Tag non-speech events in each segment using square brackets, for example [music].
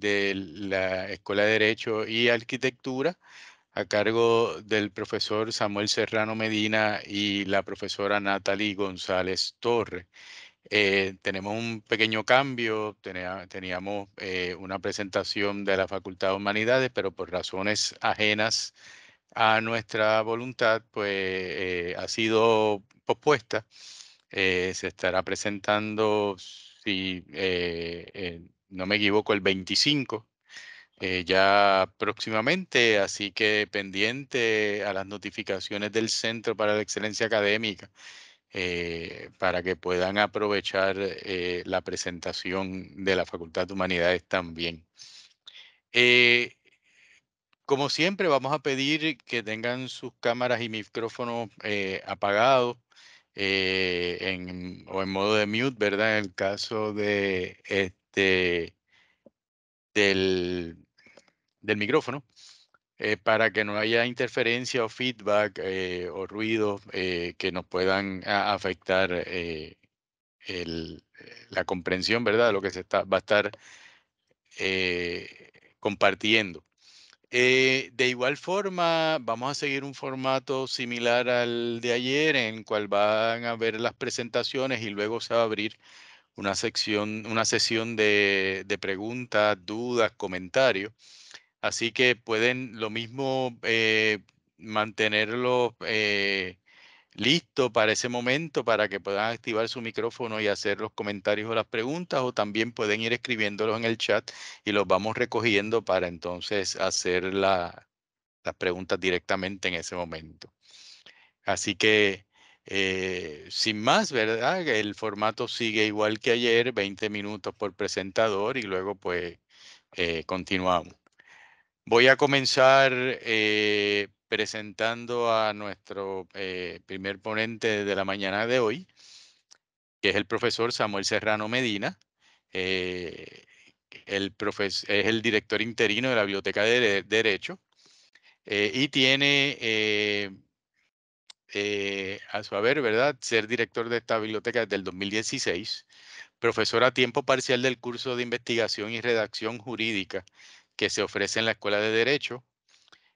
de la Escuela de Derecho y Arquitectura a cargo del profesor Samuel Serrano Medina y la profesora Natalie González Torre. Eh, tenemos un pequeño cambio, tenía, teníamos eh, una presentación de la Facultad de Humanidades, pero por razones ajenas a nuestra voluntad, pues eh, ha sido pospuesta. se estará presentando si no me equivoco, el 25, eh, ya próximamente, así que pendiente a las notificaciones del Centro para la Excelencia Académica eh, para que puedan aprovechar eh, la presentación de la Facultad de Humanidades también. como siempre, vamos a pedir que tengan sus cámaras y micrófonos apagados o en modo de mute, ¿verdad? En el caso de de, del, del micrófono eh, para que no haya interferencia o feedback eh, o ruido eh, que nos puedan afectar la comprensión, ¿verdad? lo que se está, va a estar compartiendo. de igual forma, vamos a seguir un formato similar al de ayer, en cual van a ver las presentaciones y luego se va a abrir una sección, una sesión de, preguntas, dudas, comentarios. Así que pueden lo mismo eh, mantenerlo eh, listo para ese momento para que puedan activar su micrófono y hacer los comentarios o las preguntas o también pueden ir escribiéndolos en el chat y los vamos recogiendo para entonces hacer la, las preguntas directamente en ese momento. Así que eh, sin más, ¿verdad? El formato sigue igual que ayer, 20 minutos por presentador y luego pues eh, continuamos. Voy a comenzar eh, presentando a nuestro eh, primer ponente de la mañana de hoy, que es el profesor Samuel Serrano Medina. el es el director interino de la Biblioteca de, de Derecho y tiene eh, a su haber, ¿verdad? Ser director de esta biblioteca desde el 2016, profesor a tiempo parcial del curso de investigación y redacción jurídica que se ofrece en la Escuela de Derecho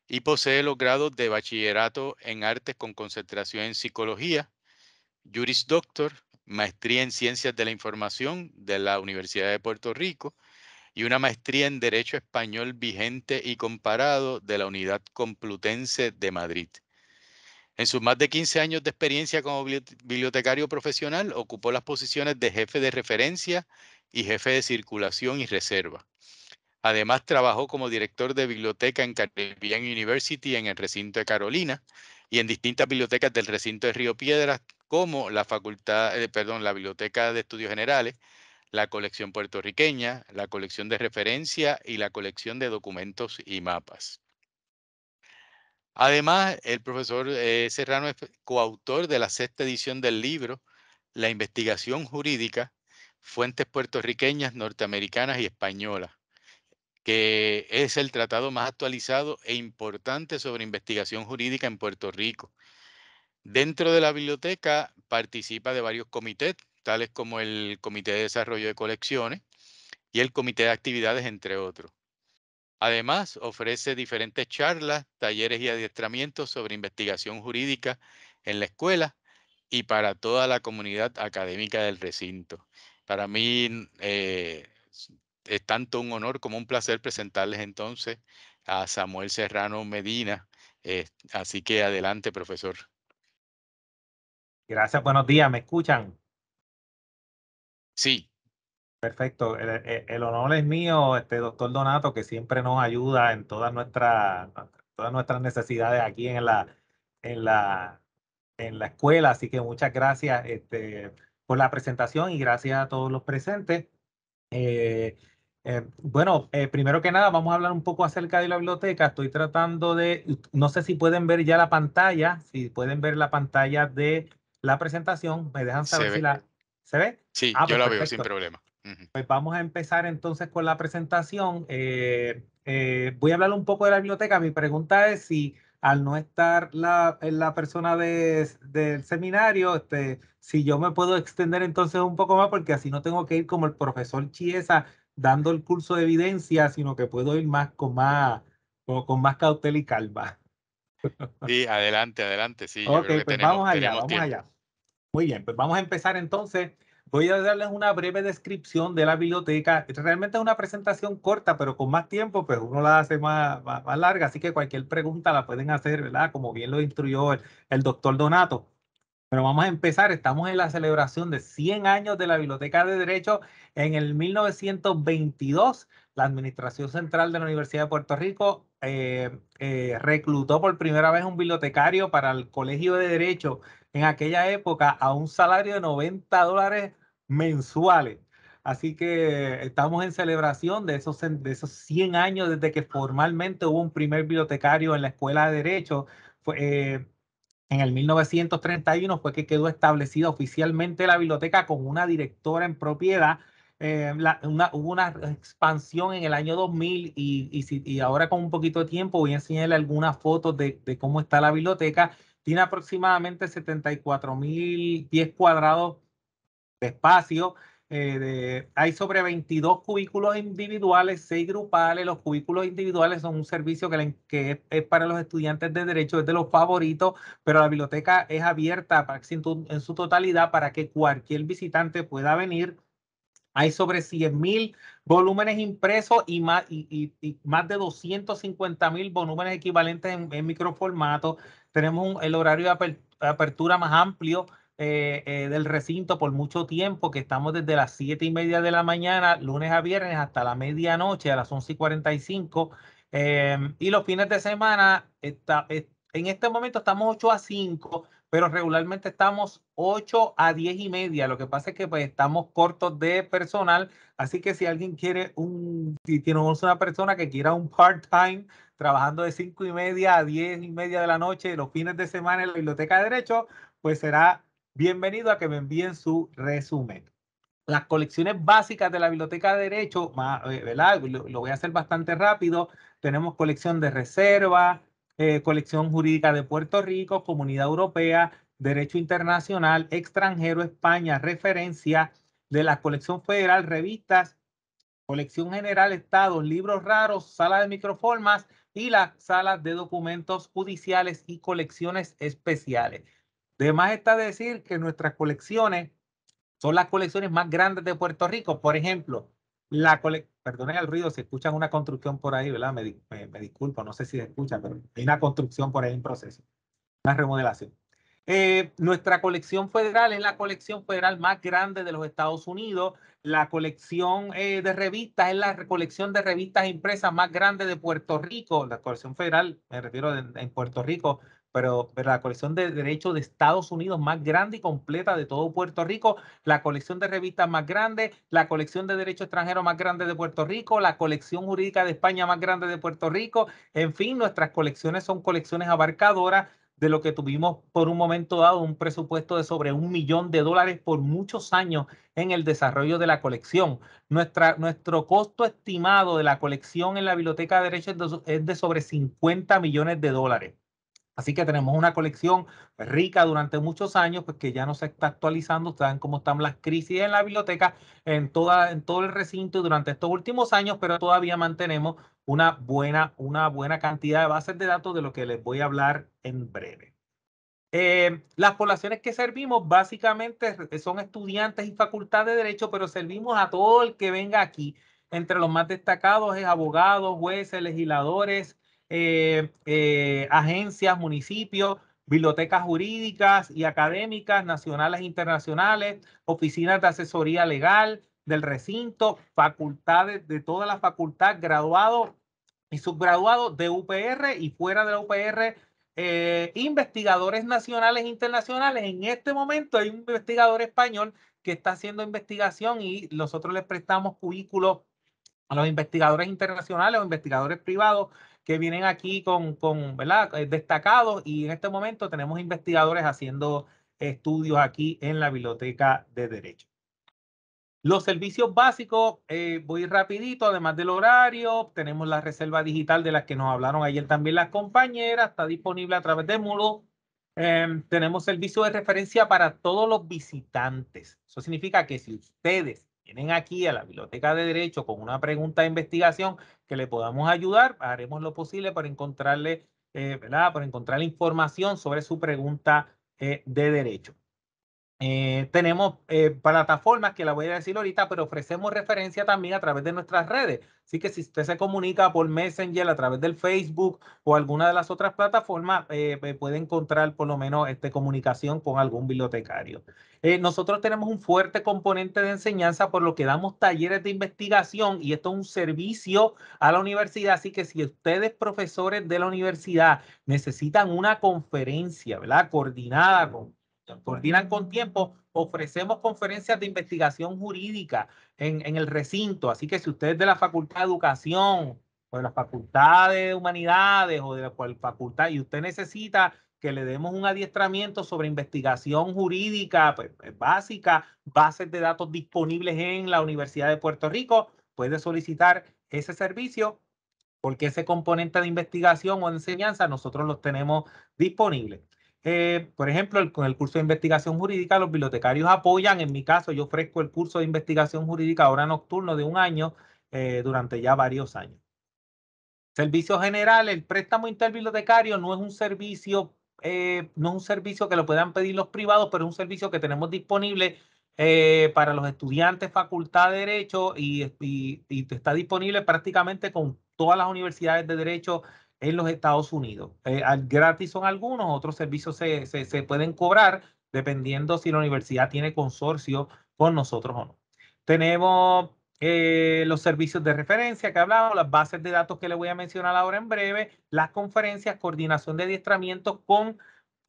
y posee los grados de bachillerato en artes con concentración en psicología, juris doctor, maestría en ciencias de la información de la Universidad de Puerto Rico y una maestría en derecho español vigente y comparado de la Unidad Complutense de Madrid. En sus más de 15 años de experiencia como bibliotecario profesional, ocupó las posiciones de jefe de referencia y jefe de circulación y reserva. Además, trabajó como director de biblioteca en Caribbean University en el recinto de Carolina y en distintas bibliotecas del recinto de Río Piedras, como la facultad, eh, perdón, la Biblioteca de Estudios Generales, la colección puertorriqueña, la colección de referencia y la colección de documentos y mapas. Además, el profesor eh, Serrano es coautor de la sexta edición del libro La investigación jurídica, fuentes puertorriqueñas, norteamericanas y españolas, que es el tratado más actualizado e importante sobre investigación jurídica en Puerto Rico. Dentro de la biblioteca participa de varios comités, tales como el Comité de Desarrollo de Colecciones y el Comité de Actividades, entre otros. Además, ofrece diferentes charlas, talleres y adiestramientos sobre investigación jurídica en la escuela y para toda la comunidad académica del recinto. Para mí eh, es tanto un honor como un placer presentarles entonces a Samuel Serrano Medina. Eh, así que adelante, profesor. Gracias, buenos días, ¿me escuchan? Sí. Perfecto, eh, el, honor es mío, este doctor Donato, que siempre nos ayuda en todas nuestras todas nuestras necesidades aquí en la en la en la escuela, así que muchas gracias este, por la presentación y gracias a todos los presentes. Eh, eh, bueno, primero que nada vamos a hablar un poco acerca de la biblioteca. Estoy tratando de, no sé si pueden ver ya la pantalla, si pueden ver la pantalla de la presentación, me dejan saber si la... ¿Se ve? Sí, ah, yo pues la veo sin problema. Pues vamos a empezar entonces con la presentación. Eh, eh, voy a hablar un poco de la biblioteca. Mi pregunta es si al no estar la, la persona de, del seminario, este, si yo me puedo extender entonces un poco más, porque así no tengo que ir como el profesor Chiesa dando el curso de evidencia, sino que puedo ir más con más, con, más cautela y calma. [laughs] Sí, adelante, adelante, sí. Ok, pues vamos allá, vamos allá. Muy bien, pues vamos a empezar entonces Voy a darles una breve descripción de la biblioteca. Realmente es una presentación corta, pero con más tiempo, pues uno la hace más, más, larga. Así que cualquier pregunta la pueden hacer, ¿verdad? Como bien lo instruyó el, doctor Donato. Pero vamos a empezar. Estamos en la celebración de 100 años de la Biblioteca de Derecho. En el 1922, la Administración Central de la Universidad de Puerto Rico eh, eh, reclutó por primera vez un bibliotecario para el Colegio de Derecho en aquella época a un salario de 90 dólares mensuales. Así que estamos en celebración de esos, de esos 100 años desde que formalmente hubo un primer bibliotecario en la Escuela de Derecho. Eh, en el 1931 fue que quedó establecida oficialmente la biblioteca con una directora en propiedad. Eh, una, hubo una expansión en el año 2000 y, y, ahora con un poquito de tiempo voy a enseñarle algunas fotos de cómo está la biblioteca tiene aproximadamente pies cuadrados de espacio. Eh, hay sobre 22 cubículos individuales, 6 grupales. Los cubículos individuales son un servicio que, es, para los estudiantes de derecho, es de los favoritos, pero la biblioteca es abierta en, en su totalidad para que cualquier visitante pueda venir. Hay sobre 100.000 volúmenes impresos y más, y, más de 250 mil volúmenes equivalentes en, microformato. Tenemos el horario de apertura más amplio eh, eh, del recinto por mucho tiempo, que estamos desde las 7 y media de la mañana, lunes a viernes, hasta la medianoche, a las 11 y 45. Eh, y los fines de semana está, en este momento estamos 8 a 5, pero regularmente estamos 8 a 10 y media. Lo que pasa es que pues, estamos cortos de personal, así que si alguien quiere un, si tenemos una persona que quiera un part-time trabajando de 5 y media a 10 y media de la noche los fines de semana en la Biblioteca de Derecho, pues será bienvenido a que me envíen su resumen las colecciones básicas de la Biblioteca de Derecho, eh, Lo, voy a hacer bastante rápido. Tenemos colección de reserva, eh, colección jurídica de Puerto Rico, Comunidad Europea, Derecho Internacional, Extranjero, España, referencia de la colección federal, revistas, colección general, estados, libros raros, sala de microformas y la sala de documentos judiciales y colecciones especiales. Además está decir que nuestras colecciones son las colecciones más grandes de Puerto Rico. Por ejemplo, la, colección perdonen el ruido, si escuchan una construcción por ahí, ¿verdad? Me, disculpo, no sé si se escucha, pero hay una construcción por ahí en proceso, una remodelación. Eh, nuestra colección federal es la colección federal más grande de los Estados Unidos. La colección eh, de revistas es la colección de revistas impresas más grande de Puerto Rico. La colección federal, me refiero en Puerto Rico, pero, la colección de derechos de Estados Unidos más grande y completa de todo Puerto Rico, la colección de revistas más grande, la colección de derechos extranjeros más grande de Puerto Rico, la colección jurídica de España más grande de Puerto Rico. En fin, nuestras colecciones son colecciones abarcadoras de lo que tuvimos por un momento dado un presupuesto de sobre un millón de dólares por muchos años en el desarrollo de la colección. Nuestra, nuestro costo estimado de la colección en la Biblioteca de Derechos es de sobre 50 millones de dólares. Así que tenemos una colección pues, rica durante muchos años, pues que ya no se está actualizando. Saben cómo están las crisis en la biblioteca, en, toda, en todo el recinto durante estos últimos años, pero todavía mantenemos una buena, una buena cantidad de bases de datos de lo que les voy a hablar en breve. Eh, las poblaciones que servimos básicamente eh, son estudiantes y facultad de derecho, pero servimos a todo el que venga aquí. Entre los más destacados es abogados, jueces, legisladores, eh, eh, agencias, municipios, bibliotecas jurídicas y académicas nacionales e internacionales, oficinas de asesoría legal del recinto, facultades de toda la facultad, graduado y subgraduados de UPR y fuera de la UPR, eh, investigadores nacionales e internacionales. En este momento hay un investigador español que está haciendo investigación y nosotros les prestamos cubículos a los investigadores internacionales o investigadores privados que vienen aquí con, con ¿verdad? Eh, destacados y en este momento tenemos investigadores haciendo estudios aquí en la Biblioteca de Derecho. Los servicios básicos, eh, voy rapidito, además del horario, tenemos la reserva digital de las que nos hablaron ayer también las compañeras, está disponible a través de Moodle. Em, tenemos servicio de referencia para todos los visitantes. Eso significa que si ustedes vienen aquí a la Biblioteca de Derecho con una pregunta de investigación que le podamos ayudar, haremos lo posible para encontrarle, eh, ¿verdad? para encontrar información sobre su pregunta eh, de derecho. Eh, tenemos eh, plataformas que la voy a decir ahorita, pero ofrecemos referencia también a través de nuestras redes. Así que si usted se comunica por Messenger, a través del Facebook o alguna de las otras plataformas, eh, puede encontrar por lo menos este, comunicación con algún bibliotecario. nosotros tenemos un fuerte componente de enseñanza, por lo que damos talleres de investigación y esto es un servicio a la universidad. Así que si ustedes, profesores de la universidad, necesitan una conferencia, ¿verdad? Coordinada con coordinan con tiempo. Ofrecemos conferencias de investigación jurídica en, el recinto. Así que si usted es de la Facultad de Educación o de la Facultad de Humanidades o de la facultad y usted necesita que le demos un adiestramiento sobre investigación jurídica pues, pues, básica, bases de datos disponibles en la Universidad de Puerto Rico, puede solicitar ese servicio porque ese componente de investigación o enseñanza nosotros los tenemos disponibles por ejemplo, con el curso de investigación jurídica, los bibliotecarios apoyan, en mi caso, yo ofrezco el curso de investigación jurídica ahora nocturno de un año eh, durante ya varios años. Servicio general, el préstamo interbibliotecario no es un servicio, eh, no un servicio que lo puedan pedir los privados, pero es un servicio que tenemos disponible eh, para los estudiantes Facultad de Derecho y, y, está disponible prácticamente con todas las universidades de Derecho en los Estados Unidos. Eh, gratis son algunos, otros servicios se, pueden cobrar dependiendo si la universidad tiene consorcio con nosotros o no. Tenemos eh, los servicios de referencia que hablamos, las bases de datos que les voy a mencionar ahora en breve, las conferencias, coordinación de adiestramientos con,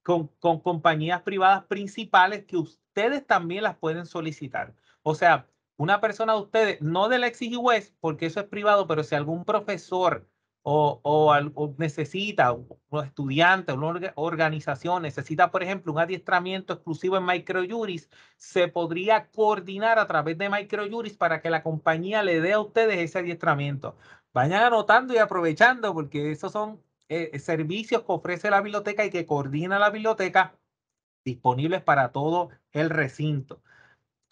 con, con compañías privadas principales que ustedes también las pueden solicitar. O sea, una persona de ustedes, no del exigiwest, porque eso es privado, pero si algún profesor o, o, necesita, un estudiante, una organización necesita, por ejemplo, un adiestramiento exclusivo en microjuris, se podría coordinar a través de microjuris para que la compañía le dé a ustedes ese adiestramiento. Vayan anotando y aprovechando porque esos son eh, servicios que ofrece la biblioteca y que coordina la biblioteca disponibles para todo el recinto.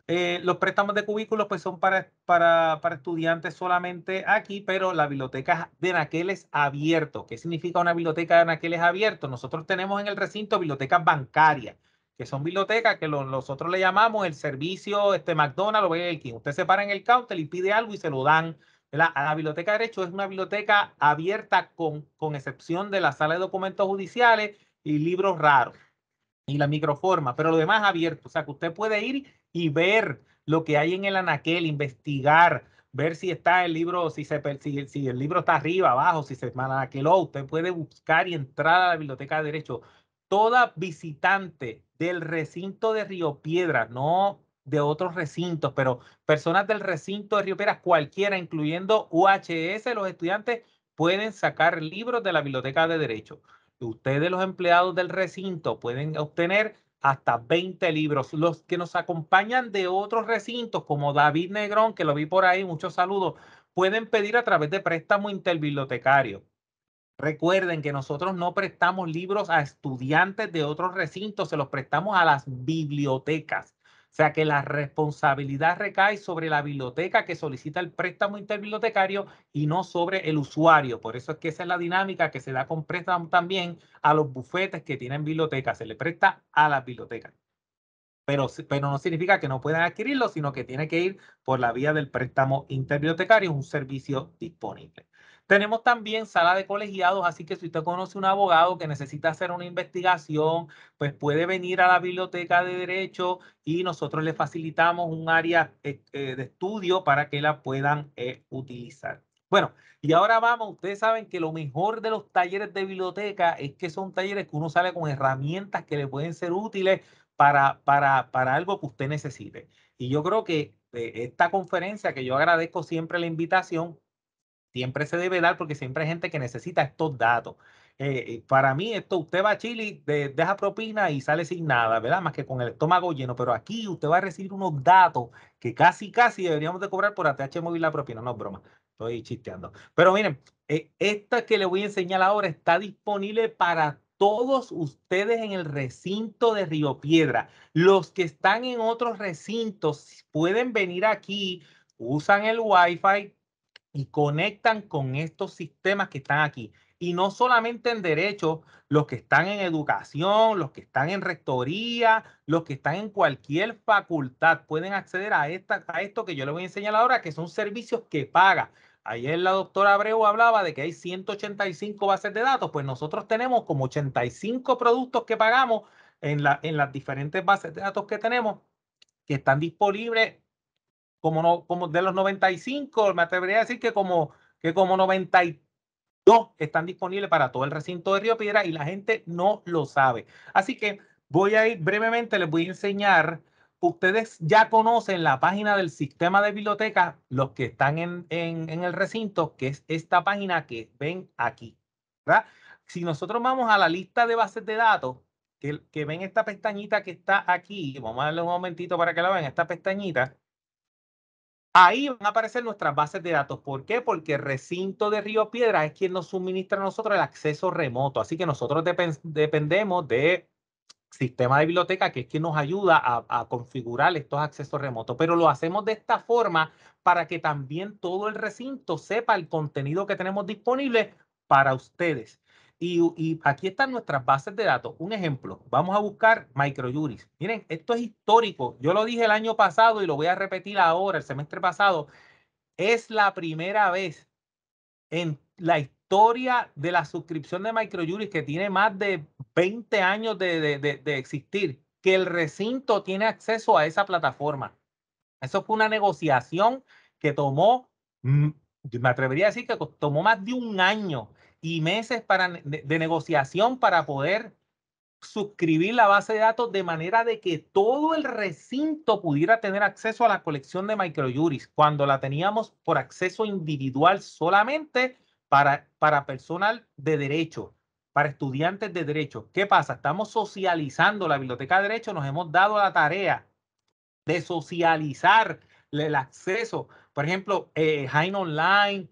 Eh, los préstamos de cubículos pues son para, para, estudiantes solamente aquí, pero la biblioteca de Naqueles abierto. ¿Qué significa una biblioteca de Naqueles abierto? Nosotros tenemos en el recinto bibliotecas bancarias, que son bibliotecas que nosotros le llamamos el servicio este, McDonald's o el Usted se para en el counter y pide algo y se lo dan. A la biblioteca de derecho es una biblioteca abierta con, con excepción de la sala de documentos judiciales y libros raros y la microforma, pero lo demás abierto. O sea que usted puede ir y ver lo que hay en el anaquel, investigar, ver si está el libro, si, se, si, el libro está arriba, abajo, si se anaqueló. Usted puede buscar y entrar a la Biblioteca de Derecho. Toda visitante del recinto de Río Piedra, no de otros recintos, pero personas del recinto de Río Piedra, cualquiera, incluyendo UHS, los estudiantes pueden sacar libros de la Biblioteca de Derecho. Ustedes, los empleados del recinto, pueden obtener hasta 20 libros. Los que nos acompañan de otros recintos, como David Negrón, que lo vi por ahí, muchos saludos, pueden pedir a través de préstamo interbibliotecario. Recuerden que nosotros no prestamos libros a estudiantes de otros recintos, se los prestamos a las bibliotecas. O sea que la responsabilidad recae sobre la biblioteca que solicita el préstamo interbibliotecario y no sobre el usuario. Por eso es que esa es la dinámica que se da con préstamo también a los bufetes que tienen biblioteca. Se le presta a la biblioteca, Pero, pero no significa que no puedan adquirirlo, sino que tiene que ir por la vía del préstamo interbibliotecario, un servicio disponible. Tenemos también sala de colegiados, así que si usted conoce un abogado que necesita hacer una investigación, pues puede venir a la biblioteca de derecho y nosotros le facilitamos un área eh, eh, de estudio para que la puedan eh, utilizar. Bueno, y ahora vamos, ustedes saben que lo mejor de los talleres de biblioteca es que son talleres que uno sale con herramientas que le pueden ser útiles para, para, para algo que usted necesite. Y yo creo que esta conferencia, que yo agradezco siempre la invitación, Siempre se debe dar porque siempre hay gente que necesita estos datos. Eh, eh, para mí, esto, usted va a Chile, deja propina y sale sin nada, ¿verdad? Más que con el estómago lleno, pero aquí usted va a recibir unos datos que casi, casi deberíamos de cobrar por ATH móvil la propina, no broma, estoy chisteando. Pero miren, eh, esta que le voy a enseñar ahora está disponible para todos ustedes en el recinto de Río Piedra. Los que están en otros recintos pueden venir aquí, usan el Wi-Fi, y conectan con estos sistemas que están aquí. Y no solamente en derecho los que están en educación, los que están en rectoría, los que están en cualquier facultad pueden acceder a, esta, a esto que yo les voy a enseñar ahora, que son servicios que paga. Ayer la doctora Abreu hablaba de que hay 185 bases de datos, pues nosotros tenemos como 85 productos que pagamos en, la, en las diferentes bases de datos que tenemos que están disponibles como, no, como de los 95, me atrevería a decir que como, que como 92 están disponibles para todo el recinto de Río Piedra y la gente no lo sabe. Así que voy a ir brevemente, les voy a enseñar. Ustedes ya conocen la página del sistema de biblioteca, los que están en, en, el recinto, que es esta página que ven aquí. ¿verdad? Si nosotros vamos a la lista de bases de datos, que, que ven esta pestañita que está aquí, vamos a darle un momentito para que la vean, esta pestañita, Ahí van a aparecer nuestras bases de datos. ¿Por qué? Porque el recinto de Río Piedra es quien nos suministra a nosotros el acceso remoto. Así que nosotros dependemos de sistema de biblioteca que es quien nos ayuda a, a, configurar estos accesos remotos, pero lo hacemos de esta forma para que también todo el recinto sepa el contenido que tenemos disponible para ustedes. Y, aquí están nuestras bases de datos. Un ejemplo, vamos a buscar microjuris. Miren, esto es histórico. Yo lo dije el año pasado y lo voy a repetir ahora, el semestre pasado. Es la primera vez en la historia de la suscripción de microjuris que tiene más de 20 años de, de existir, que el recinto tiene acceso a esa plataforma. Eso fue una negociación que tomó, mm, me atrevería a decir que tomó más de un año y meses para, de, negociación para poder suscribir la base de datos de manera de que todo el recinto pudiera tener acceso a la colección de microjuris cuando la teníamos por acceso individual solamente para, para personal de derecho, para estudiantes de derecho. ¿Qué pasa? Estamos socializando la biblioteca de derecho, nos hemos dado la tarea de socializar el acceso. Por ejemplo, eh, Hein Online,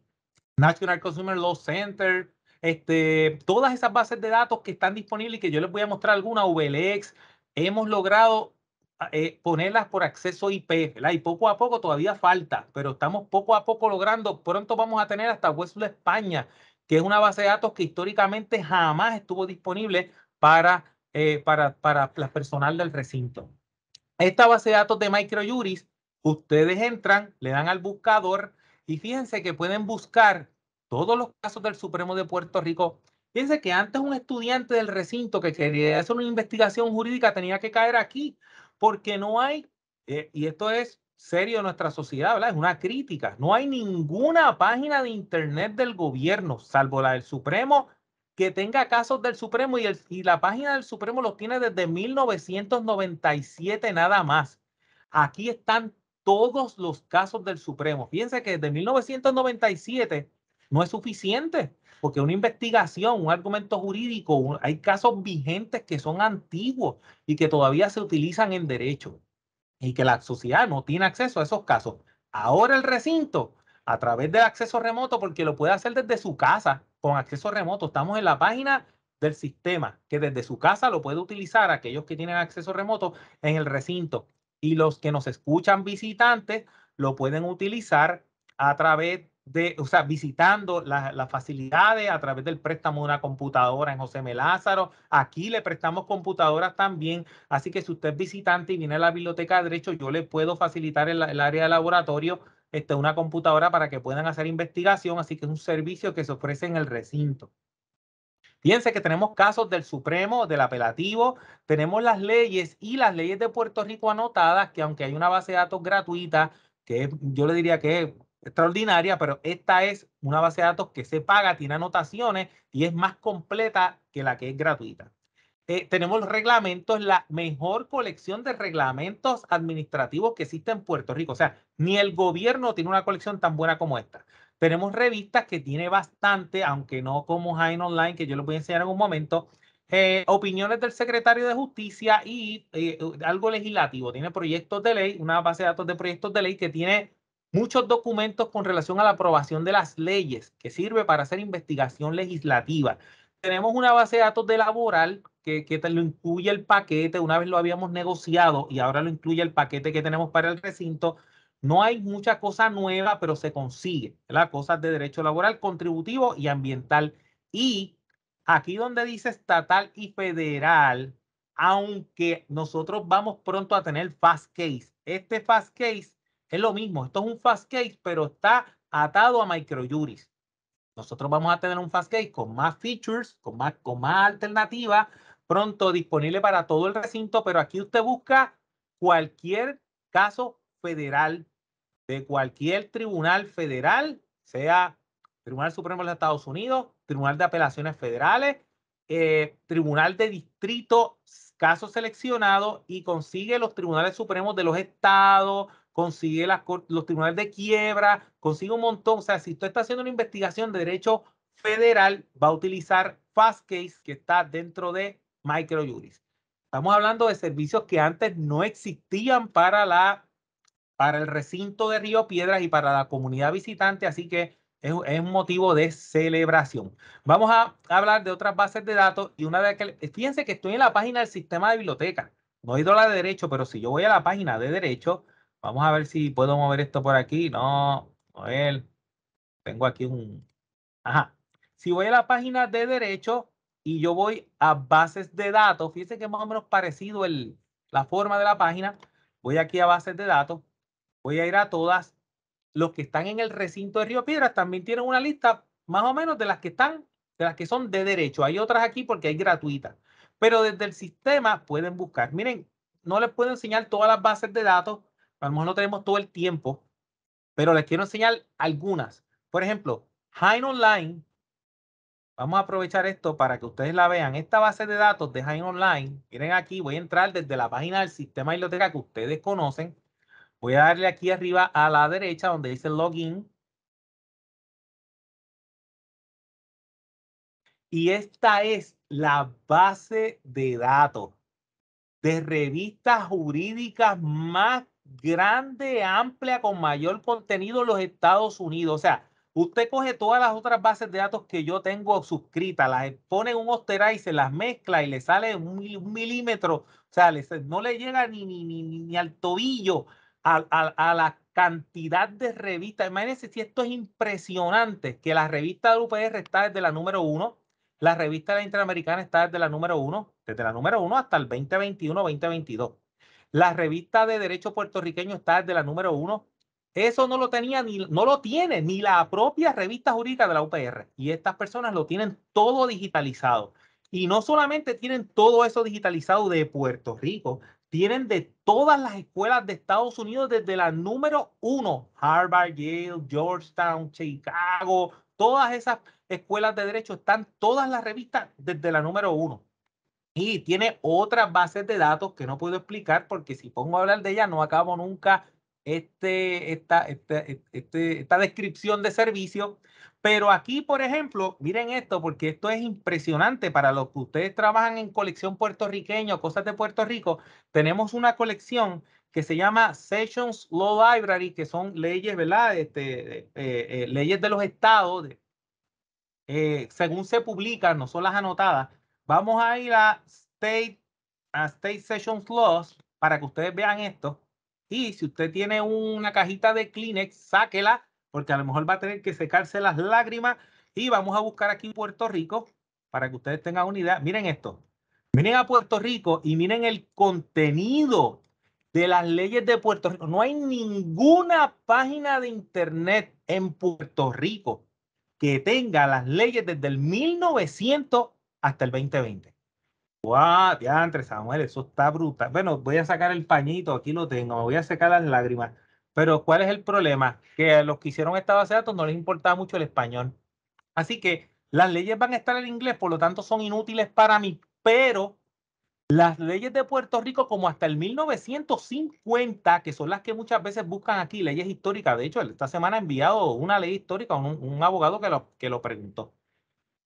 National Consumer Law Center, este, todas esas bases de datos que están disponibles y que yo les voy a mostrar alguna, VLX, hemos logrado ah, eh, ponerlas por acceso IP, ¿verdad? Y poco a poco todavía falta, pero estamos poco a poco logrando, pronto vamos a tener hasta de España, que es una base de datos que históricamente jamás estuvo disponible para, eh, para, para la personal del recinto. Esta base de datos de MicroJuris, ustedes entran, le dan al buscador y fíjense que pueden buscar todos los casos del Supremo de Puerto Rico. Fíjense que antes un estudiante del recinto que quería hacer una investigación jurídica tenía que caer aquí, porque no hay, eh, y esto es serio en nuestra sociedad, ¿verdad? Es una crítica. No hay ninguna página de internet del gobierno, salvo la del Supremo, que tenga casos del Supremo y, y la página del Supremo los tiene desde 1997 nada más. Aquí están todos los casos del Supremo. Fíjense que desde 1997 no es suficiente, porque una investigación, un argumento jurídico, hay casos vigentes que son antiguos y que todavía se utilizan en derecho y que la sociedad no tiene acceso a esos casos. Ahora el recinto, a través del acceso remoto, porque lo puede hacer desde su casa, con acceso remoto, estamos en la página del sistema, que desde su casa lo puede utilizar aquellos que tienen acceso remoto en el recinto. Y los que nos escuchan visitantes lo pueden utilizar a través de, o sea, visitando las facilidades a través del préstamo de una computadora en José Melázaro. Aquí le prestamos computadoras también. Así que si usted es visitante y viene a la biblioteca de derecho, yo le puedo facilitar el, el área de laboratorio este, una computadora para que puedan hacer investigación. Así que es un servicio que se ofrece en el recinto. Fíjense que tenemos casos del Supremo, del apelativo, tenemos las leyes y las leyes de Puerto Rico anotadas, que aunque hay una base de datos gratuita, que yo le diría que extraordinaria, pero esta es una base de datos que se paga, tiene anotaciones y es más completa que la que es gratuita. Eh, tenemos reglamentos, la mejor colección de reglamentos administrativos que existe en Puerto Rico. O sea, ni el gobierno tiene una colección tan buena como esta. Tenemos revistas que tiene bastante, aunque no como Hain Online, que yo les voy a enseñar en un momento. Eh, opiniones del secretario de Justicia y eh, algo legislativo. Tiene proyectos de ley, una base de datos de proyectos de ley que tiene muchos documentos con relación a la aprobación de las leyes, que sirve para hacer investigación legislativa. Tenemos una base de datos de laboral que, que lo incluye el paquete, una vez lo habíamos negociado y ahora lo incluye el paquete que tenemos para el recinto. No hay mucha cosa nueva, pero se consigue, las Cosas de derecho laboral, contributivo y ambiental. Y aquí donde dice estatal y federal, aunque nosotros vamos pronto a tener fast case. Este fast case es lo mismo, esto es un fast case, pero está atado a microjuris. Nosotros vamos a tener un fast case con más features, con más, con más alternativas, pronto disponible para todo el recinto, pero aquí usted busca cualquier caso federal de cualquier tribunal federal, sea Tribunal Supremo de los Estados Unidos, Tribunal de Apelaciones Federales, eh, Tribunal de Distrito, caso seleccionado y consigue los tribunales supremos de los estados, consigue las, los tribunales de quiebra, consigue un montón. O sea, si tú estás haciendo una investigación de derecho federal, va a utilizar Fastcase, que está dentro de MicroJuris. Estamos hablando de servicios que antes no existían para, la, para el recinto de Río Piedras y para la comunidad visitante, así que es, un motivo de celebración. Vamos a hablar de otras bases de datos y una de que, fíjense que estoy en la página del sistema de biblioteca. No he ido a la de derecho, pero si yo voy a la página de derecho, Vamos a ver si puedo mover esto por aquí. No, a ver. Tengo aquí un... Ajá. Si voy a la página de derecho y yo voy a bases de datos, fíjense que es más o menos parecido el, la forma de la página. Voy aquí a bases de datos. Voy a ir a todas. Los que están en el recinto de Río Piedras también tienen una lista más o menos de las que están, de las que son de derecho. Hay otras aquí porque hay gratuitas. Pero desde el sistema pueden buscar. Miren, no les puedo enseñar todas las bases de datos a lo mejor no tenemos todo el tiempo, pero les quiero enseñar algunas. Por ejemplo, Hine Online, vamos a aprovechar esto para que ustedes la vean. Esta base de datos de Hine Online, miren aquí, voy a entrar desde la página del sistema de biblioteca que ustedes conocen. Voy a darle aquí arriba a la derecha donde dice Login. Y esta es la base de datos de revistas jurídicas más grande, amplia, con mayor contenido en los Estados Unidos. O sea, usted coge todas las otras bases de datos que yo tengo suscritas, las pone en un se las mezcla y le sale un, milímetro. O sea, no le llega ni, ni, al tobillo a, a, la cantidad de revistas. Imagínense si esto es impresionante, que la revista del UPR está desde la número uno, la revista de la Interamericana está desde la número uno, desde la número uno hasta el 2021, 2022. La revista de Derecho Puertorriqueño está desde la número uno. Eso no lo tenía ni no lo tiene ni la propia revista jurídica de la UPR. Y estas personas lo tienen todo digitalizado. Y no solamente tienen todo eso digitalizado de Puerto Rico, tienen de todas las escuelas de Estados Unidos, desde la número uno, Harvard, Yale, Georgetown, Chicago, todas esas escuelas de derecho están todas las revistas desde la número uno y tiene otras bases de datos que no puedo explicar porque si pongo a hablar de ella no acabo nunca este, esta, esta e, este, descripción de servicio. Pero aquí, por ejemplo, miren esto porque esto es impresionante para los que ustedes trabajan en colección puertorriqueño cosas de Puerto Rico. Tenemos una colección que se llama Sessions Law Library, que son leyes, ¿verdad? Este, eh, eh, leyes de los estados, eh, según se publican, no son las anotadas Vamos a ir a State, a State Sessions Laws para que ustedes vean esto. Y si usted tiene una cajita de Kleenex, sáquela, porque a lo mejor va a tener que secarse las lágrimas. Y vamos a buscar aquí en Puerto Rico para que ustedes tengan una idea. Miren esto. Miren a Puerto Rico y miren el contenido de las leyes de Puerto Rico. No hay ninguna página de internet en Puerto Rico que tenga las leyes desde el 1900 hasta el 2020. ¡Wow! entre Samuel, eso está brutal. Bueno, voy a sacar el pañito, aquí lo tengo, me voy a secar las lágrimas. Pero ¿cuál es el problema? Que a los que hicieron esta base de datos no les importaba mucho el español. Así que las leyes van a estar en inglés, por lo tanto son inútiles para mí, pero las leyes de Puerto Rico como hasta el 1950, que son las que muchas veces buscan aquí, leyes históricas. De hecho, esta semana ha enviado una ley histórica, a un abogado que lo, que lo preguntó.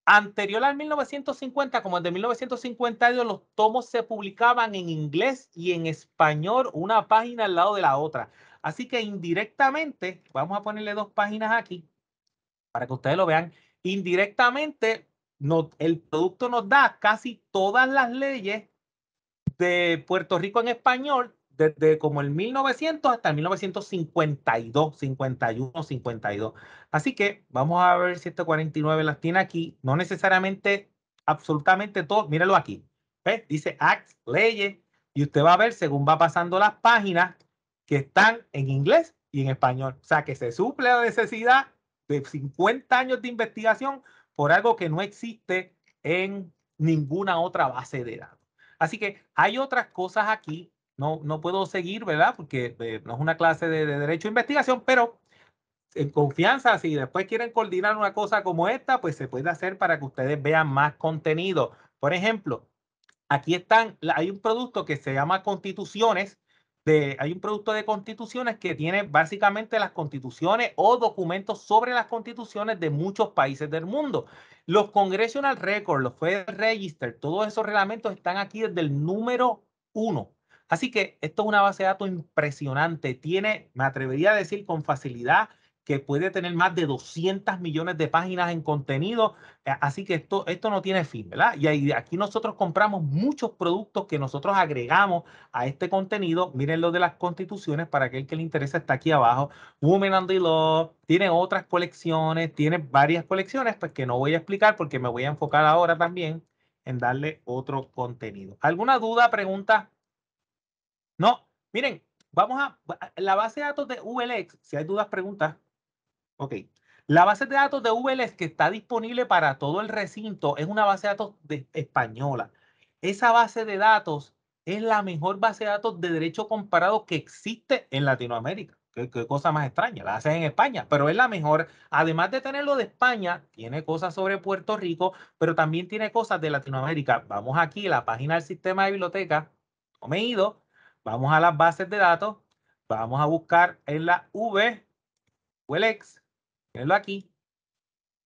Anterior al 1950, como de 1952, los tomos se publicaban en inglés y en español, una página al lado de la otra. Así que indirectamente, vamos a ponerle dos páginas aquí para que ustedes lo vean. Indirectamente, el producto nos da casi todas las leyes de Puerto Rico en español, desde como el 1900 hasta el 1952, 51, 52. Así que vamos a ver si este 49 las tiene aquí. No necesariamente, absolutamente todo. Míralo aquí. ¿Ves? Dice acts, leyes. Y usted va a ver según va pasando las páginas que están en inglés y en español. O sea que se suple la necesidad de 50 años de investigación por algo que no existe en ninguna otra base de datos. Así que hay otras cosas aquí no, no puedo seguir, ¿verdad? Porque eh, no es una clase de, derecho a investigación, pero en confianza, si después quieren coordinar una cosa como esta, pues se puede hacer para que ustedes vean más contenido. Por ejemplo, aquí están, hay un producto que se llama Constituciones. De, hay un producto de constituciones que tiene básicamente las constituciones o documentos sobre las constituciones de muchos países del mundo. Los Congressional Records, los Federal Register, todos esos reglamentos están aquí desde el número uno. Así que esto es una base de datos impresionante. Tiene, me atrevería a decir con facilidad, que puede tener más de 200 millones de páginas en contenido. Eh, así que esto, esto no tiene fin, ¿verdad? Y aquí nosotros compramos muchos productos que nosotros agregamos a este contenido. Miren lo de las constituciones, para aquel que le interesa, está aquí abajo. Women and the Law, tiene otras colecciones, tiene varias colecciones, pues que no voy a explicar porque me voy a enfocar ahora también en darle otro contenido. ¿Alguna duda, pregunta? No, miren, vamos a la base de datos de ULX, si hay dudas, preguntas. Ok. La base de datos de VLX que está disponible para todo el recinto es una base de datos española. Esa base de datos es la mejor base de datos de derecho comparado que existe en Latinoamérica. Qué, cosa más extraña, la hacen en España, pero es la mejor. Además de tenerlo de España, tiene cosas sobre Puerto Rico, pero también tiene cosas de Latinoamérica. Vamos aquí a la página del sistema de biblioteca. No me he ido Vamos a las bases de datos. Vamos a buscar en la V, VLX, tenerlo aquí.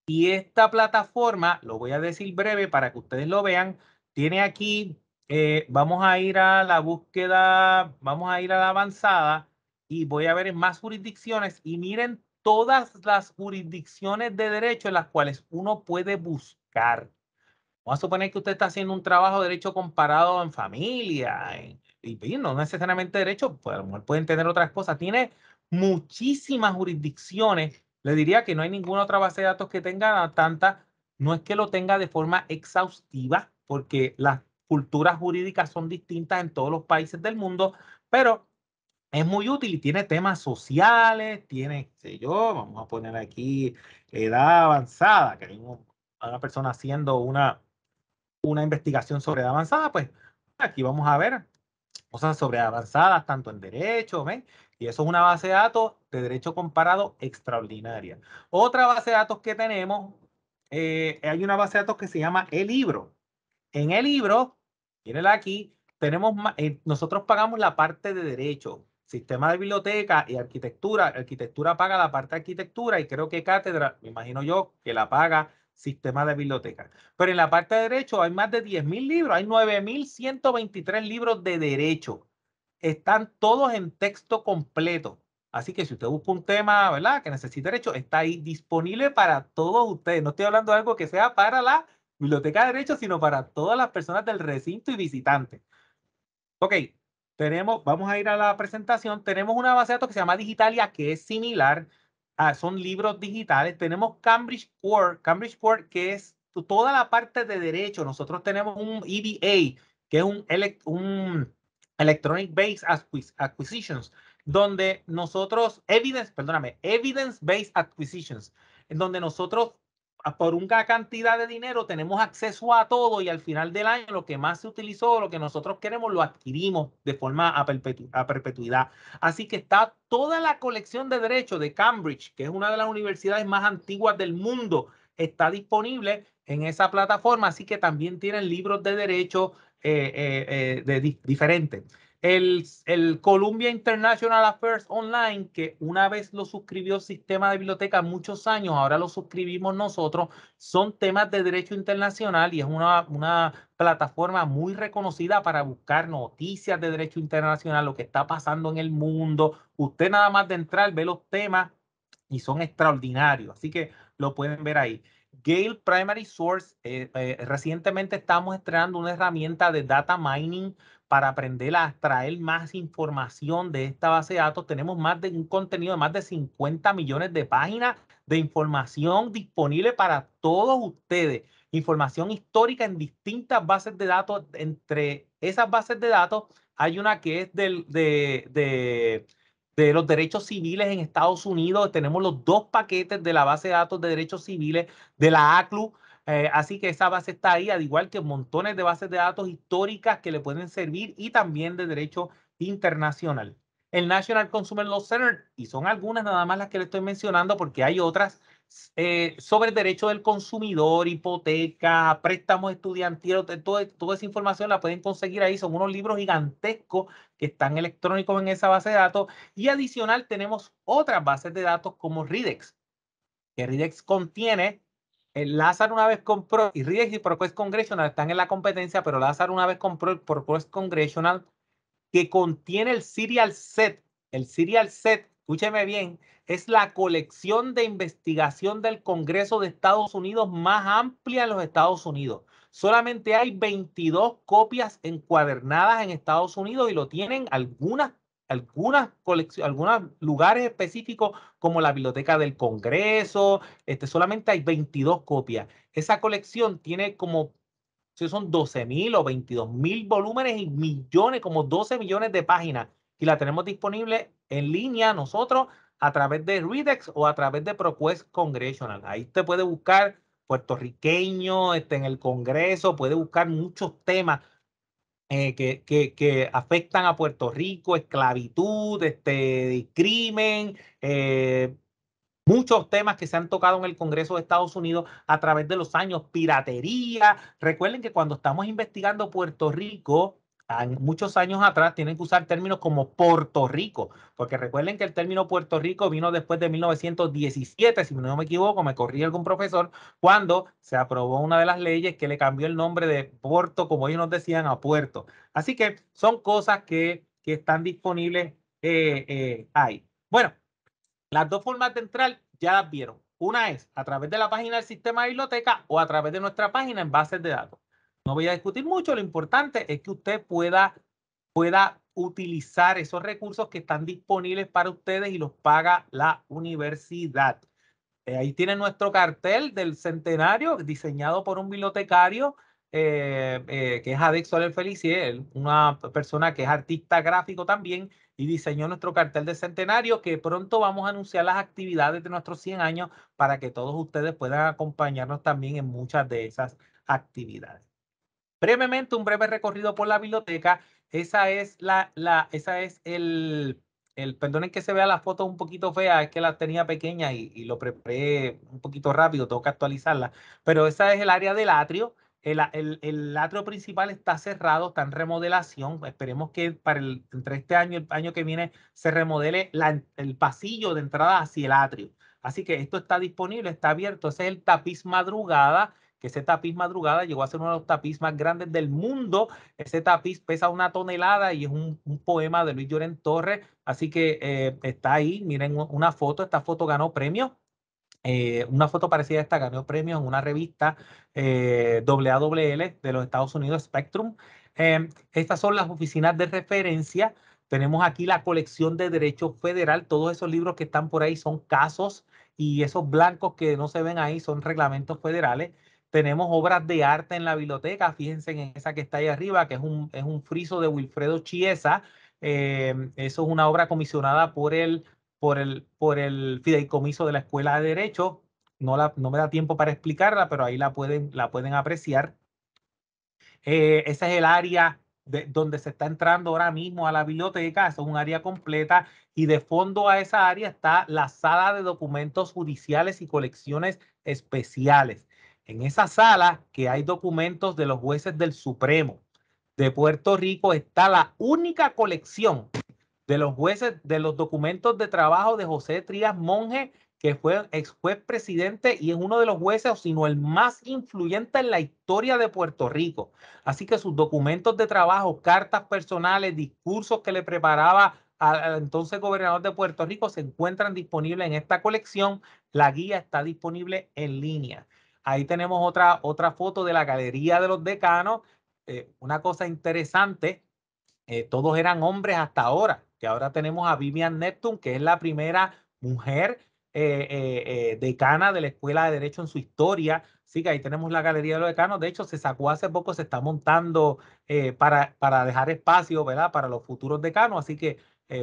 Y esta plataforma, lo voy a decir breve para que ustedes lo vean, tiene aquí, eh, vamos a ir a la búsqueda, vamos a ir a la avanzada y voy a ver en más jurisdicciones y miren todas las jurisdicciones de derecho en las cuales uno puede buscar. Vamos a suponer que usted está haciendo un trabajo de derecho comparado en familia, en, pues, y, no necesariamente derecho, pues a lo mejor pueden tener otras cosas. Tiene muchísimas jurisdicciones. Le diría que no hay ninguna otra base de datos que tenga tanta. No es que lo tenga de forma exhaustiva, porque las culturas jurídicas son distintas en todos los países del mundo, pero es muy útil y tiene temas sociales, tiene, sé yo, vamos a poner aquí edad avanzada, que hay una persona haciendo una, una investigación sobre edad avanzada, pues aquí vamos a ver cosas sobre avanzadas, tanto en derecho, ¿ven? Y eso es una base de datos de derecho comparado extraordinaria. Otra base de datos que tenemos, eh, hay una base de datos que se llama el libro. En el libro, mírenla aquí, tenemos, eh, nosotros pagamos la parte de derecho, sistema de biblioteca y arquitectura. Arquitectura paga la parte de arquitectura y creo que cátedra, me imagino yo, que la paga sistema de biblioteca. Pero en la parte de derecho hay más de 10.000 libros, hay 9.123 libros de derecho. Están todos en texto completo. Así que si usted busca un tema, ¿verdad? Que necesite derecho, está ahí disponible para todos ustedes. No estoy hablando de algo que sea para la biblioteca de derecho, sino para todas las personas del recinto y visitantes. Ok, tenemos, vamos a ir a la presentación. Tenemos una base de datos que se llama Digitalia, que es similar. Ah, son libros digitales. Tenemos Cambridge Core, Cambridge Core, que es toda la parte de derecho. Nosotros tenemos un EBA, que es un, un Electronic Based Acquisitions, donde nosotros, evidence, perdóname, Evidence Based Acquisitions, en donde nosotros por una cantidad de dinero tenemos acceso a todo y al final del año lo que más se utilizó, lo que nosotros queremos, lo adquirimos de forma a, perpetuidad. Así que está toda la colección de derechos de Cambridge, que es una de las universidades más antiguas del mundo, está disponible en esa plataforma. Así que también tienen libros de derecho eh, eh, eh, de diferentes. El, el, Columbia International Affairs Online, que una vez lo suscribió el sistema de biblioteca muchos años, ahora lo suscribimos nosotros, son temas de derecho internacional y es una, una plataforma muy reconocida para buscar noticias de derecho internacional, lo que está pasando en el mundo. Usted nada más de entrar ve los temas y son extraordinarios, así que lo pueden ver ahí. Gale Primary Source, eh, eh, recientemente estamos estrenando una herramienta de data mining para aprender a extraer más información de esta base de datos. Tenemos más de un contenido de más de 50 millones de páginas de información disponible para todos ustedes. Información histórica en distintas bases de datos. Entre esas bases de datos hay una que es de, de los derechos civiles en Estados Unidos. Tenemos los dos paquetes de la base de datos de derechos civiles de la ACLU eh, así que esa base está ahí, al igual que montones de bases de datos históricas que le pueden servir y también de derecho internacional. El National Consumer Law Center, y son algunas nada más las que le estoy mencionando porque hay otras eh, sobre el derecho del consumidor, hipoteca, préstamos estudiantiles, eh, todo, toda esa información la pueden conseguir ahí. Son unos libros gigantescos que están electrónicos en esa base de datos. Y adicional tenemos otras bases de datos como RIDEX, que RIDEX contiene eh, Lázaro una vez compró, y Ríos y ProQuest Congressional están en la competencia, pero Lázaro una vez compró el ProQuest Congressional que contiene el serial set. El serial set, escúcheme bien, es la colección de investigación del Congreso de Estados Unidos más amplia en los Estados Unidos. Solamente hay 22 copias encuadernadas en Estados Unidos y lo tienen algunas algunas algunos lugares específicos como la Biblioteca del Congreso, este, solamente hay 22 copias. Esa colección tiene como, si son 12 mil o 22 mil volúmenes y millones, como 12 millones de páginas. Y la tenemos disponible en línea nosotros a través de Redex o a través de ProQuest Congressional. Ahí usted puede buscar puertorriqueño, este, en el Congreso, puede buscar muchos temas eh, que, que, que, afectan a Puerto Rico, esclavitud, este, crimen, eh, muchos temas que se han tocado en el Congreso de Estados Unidos a través de los años, piratería. Recuerden que cuando estamos investigando Puerto Rico, muchos años atrás tienen que usar términos como Puerto Rico, porque recuerden que el término Puerto Rico vino después de 1917, si no me equivoco, me corrí algún profesor, cuando se aprobó una de las leyes que le cambió el nombre de puerto, como ellos nos decían, a puerto. Así que son cosas que, están disponibles eh, eh, ahí. Bueno, las dos formas de entrar ya las vieron. Una es a través de la página del sistema de biblioteca o a través de nuestra página en bases de datos. No voy a discutir mucho, lo importante es que usted pueda, pueda utilizar esos recursos que están disponibles para ustedes y los paga la universidad. Eh, ahí tiene nuestro cartel del centenario diseñado por un bibliotecario eh, eh, que es Adex Soler Felicier, una persona que es artista gráfico también y diseñó nuestro cartel de centenario, que pronto vamos a anunciar las actividades de nuestros 100 años para que todos ustedes puedan acompañarnos también en muchas de esas actividades. Brevemente, un breve recorrido por la biblioteca. Esa es la, la esa es el, el, perdonen que se vea la foto un poquito fea, es que las tenía pequeña y, y lo preparé un poquito rápido, tengo que actualizarla, pero esa es el área del atrio. El, el, el, atrio principal está cerrado, está en remodelación. Esperemos que para entre este año y el año que viene se remodele el pasillo de entrada hacia el atrio. Así que esto está disponible, está abierto. Ese es el tapiz madrugada que ese tapiz madrugada llegó a ser uno de los tapiz más grandes del mundo. Ese tapiz pesa una tonelada y es un, poema de Luis Lloren Torres. Así que eh, está ahí, miren una foto, esta foto ganó premio. Eh, una foto parecida a esta ganó premio en una revista eh, de los Estados Unidos, Spectrum. Em, estas son las oficinas de referencia. Tenemos aquí la colección de derecho federal. Todos esos libros que están por ahí son casos y esos blancos que no se ven ahí son reglamentos federales. Tenemos obras de arte en la biblioteca, fíjense en esa que está ahí arriba, que es un, es un friso de Wilfredo Chiesa. Eh, eso es una obra comisionada por el, por, el, por el Fideicomiso de la Escuela de Derecho. No, la, no me da tiempo para explicarla, pero ahí la pueden, la pueden apreciar. Eh, ese es el área de, donde se está entrando ahora mismo a la biblioteca, eso es un área completa, y de fondo a esa área está la sala de documentos judiciales y colecciones especiales. En esa sala que hay documentos de los jueces del Supremo de Puerto Rico está la única colección de los jueces de los documentos de trabajo de José Trías Monge, que fue ex juez presidente y es uno de los jueces, sino el más influyente en la historia de Puerto Rico. Así que sus documentos de trabajo, cartas personales, discursos que le preparaba al, entonces gobernador de Puerto Rico se encuentran disponibles en esta colección. La guía está disponible en línea. Ahí tenemos otra, otra foto de la galería de los decanos. Eh, una cosa interesante, eh, todos eran hombres hasta ahora, que ahora tenemos a Vivian Neptune, que es la primera mujer eh, decana de la Escuela de Derecho en su historia. Así que ahí tenemos la galería de los decanos. De hecho, se sacó hace poco, se está montando para, para dejar espacio ¿verdad? para los futuros decanos. Así que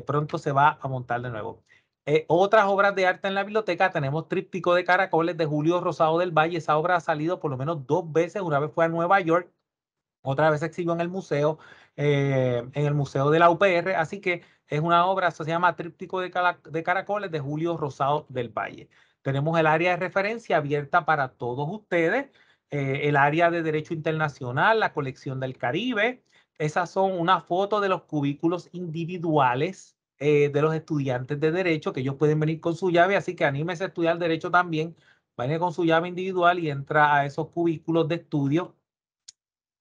pronto se va a montar de nuevo. Eh, otras obras de arte en la biblioteca, tenemos Tríptico de Caracoles de Julio Rosado del Valle. Esa obra ha salido por lo menos dos veces. Una vez fue a Nueva York, otra vez exhibió en el museo, eh, en el museo de la UPR. Así que es una obra, se llama Tríptico de, Caracoles de Julio Rosado del Valle. Tenemos el área de referencia abierta para todos ustedes, eh, el área de Derecho Internacional, la colección del Caribe. Esas son una foto de los cubículos individuales eh, de los estudiantes de derecho, que ellos pueden venir con su llave, así que anímese a estudiar derecho también, Viene con su llave individual y entra a esos cubículos de estudio.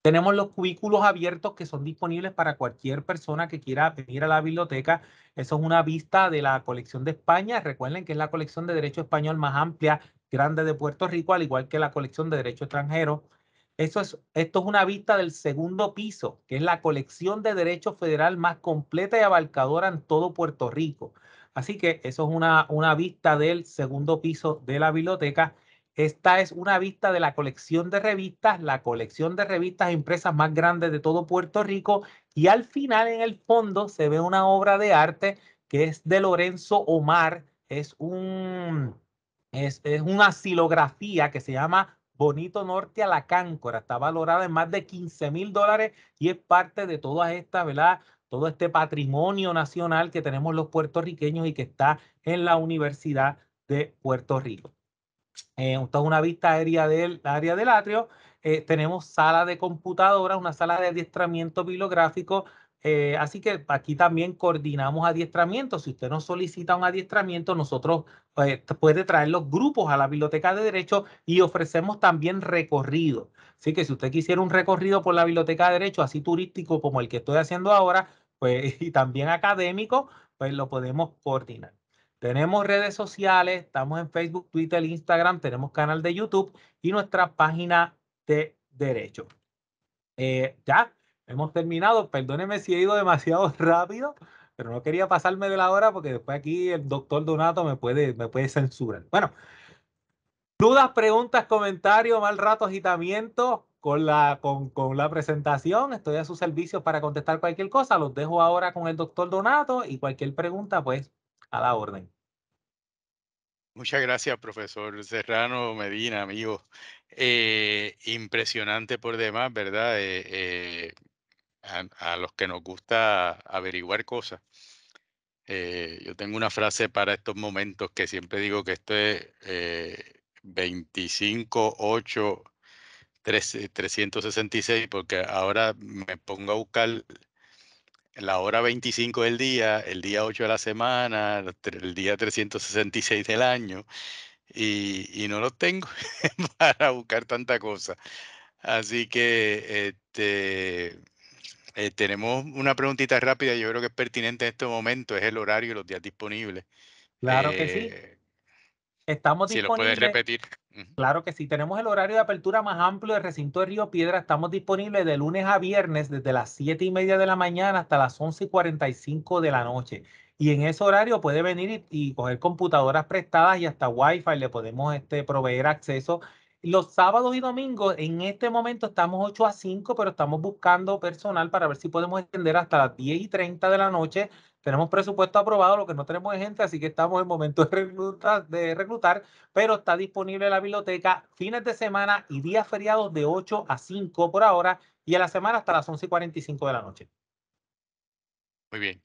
Tenemos los cubículos abiertos que son disponibles para cualquier persona que quiera venir a la biblioteca. Eso es una vista de la colección de España. Recuerden que es la colección de derecho español más amplia, grande de Puerto Rico, al igual que la colección de derecho extranjero es, esto es una vista del segundo piso, que es la colección de derecho federal más completa y abarcadora en todo Puerto Rico. Así que eso es una, una vista del segundo piso de la biblioteca. Esta es una vista de la colección de revistas, la colección de revistas empresas más grandes de todo Puerto Rico. Y al final, en el fondo, se ve una obra de arte que es de Lorenzo Omar. Es un, es, es, una silografía que se llama Bonito Norte a la Cáncora. Está valorada en más de 15 mil dólares y es parte de toda esta ¿verdad? Todo este patrimonio nacional que tenemos los puertorriqueños y que está en la Universidad de Puerto Rico. Eh, es una vista aérea del área del atrio. Eh, tenemos sala de computadoras, una sala de adiestramiento bibliográfico, eh, así que aquí también coordinamos adiestramiento. Si usted nos solicita un adiestramiento, nosotros pues, puede traer los grupos a la Biblioteca de Derecho y ofrecemos también recorrido. Así que si usted quisiera un recorrido por la Biblioteca de Derecho, así turístico como el que estoy haciendo ahora, pues, [laughs] y también académico, pues lo podemos coordinar. Tenemos redes sociales, estamos en Facebook, Twitter, Instagram, tenemos canal de YouTube y nuestra página de Derecho. Eh, ya, hemos terminado. Perdóneme si he ido demasiado [laughs] rápido, pero no quería pasarme de la hora porque después aquí el doctor Donato me puede, me puede censurar. Bueno, dudas, preguntas, comentarios, mal rato, agitamiento con la, con, la presentación. Estoy a su servicio para contestar cualquier cosa. Los dejo ahora con el doctor Donato y cualquier pregunta, pues a la orden. Muchas gracias, profesor Serrano Medina, amigo. Eh, impresionante por demás, ¿verdad? Eh, eh, a, los que nos gusta averiguar cosas. Eh, yo tengo una frase para estos momentos que siempre digo que esto es 25, 8, 366, porque ahora me pongo a buscar la hora 25 del día, el día 8 de la semana, el día 366 del año, y, no los tengo [laughs] para buscar tanta cosa. Así que, este eh, tenemos una preguntita rápida, yo creo que es pertinente en este momento, es el horario y los días disponibles. Claro que sí. Eh, estamos disponibles. lo pueden repetir. Claro que sí. Tenemos el horario de apertura más amplio del recinto de Río Piedra. Estamos disponibles de lunes a viernes desde las 7 y media de la mañana hasta las 11 y 45 de la noche. Y en ese horario puede venir y, coger computadoras prestadas y hasta Wi-Fi le podemos este, proveer acceso los sábados y domingos, en este momento estamos 8 a 5, pero estamos buscando personal para ver si podemos extender hasta las 10 y 30 de la noche. Tenemos presupuesto aprobado, lo que no tenemos es gente, así que estamos en momento de reclutar, pero está disponible la biblioteca fines de semana y días feriados de 8 a 5 por ahora y a la semana hasta las 11 y 45 de la noche. Muy bien.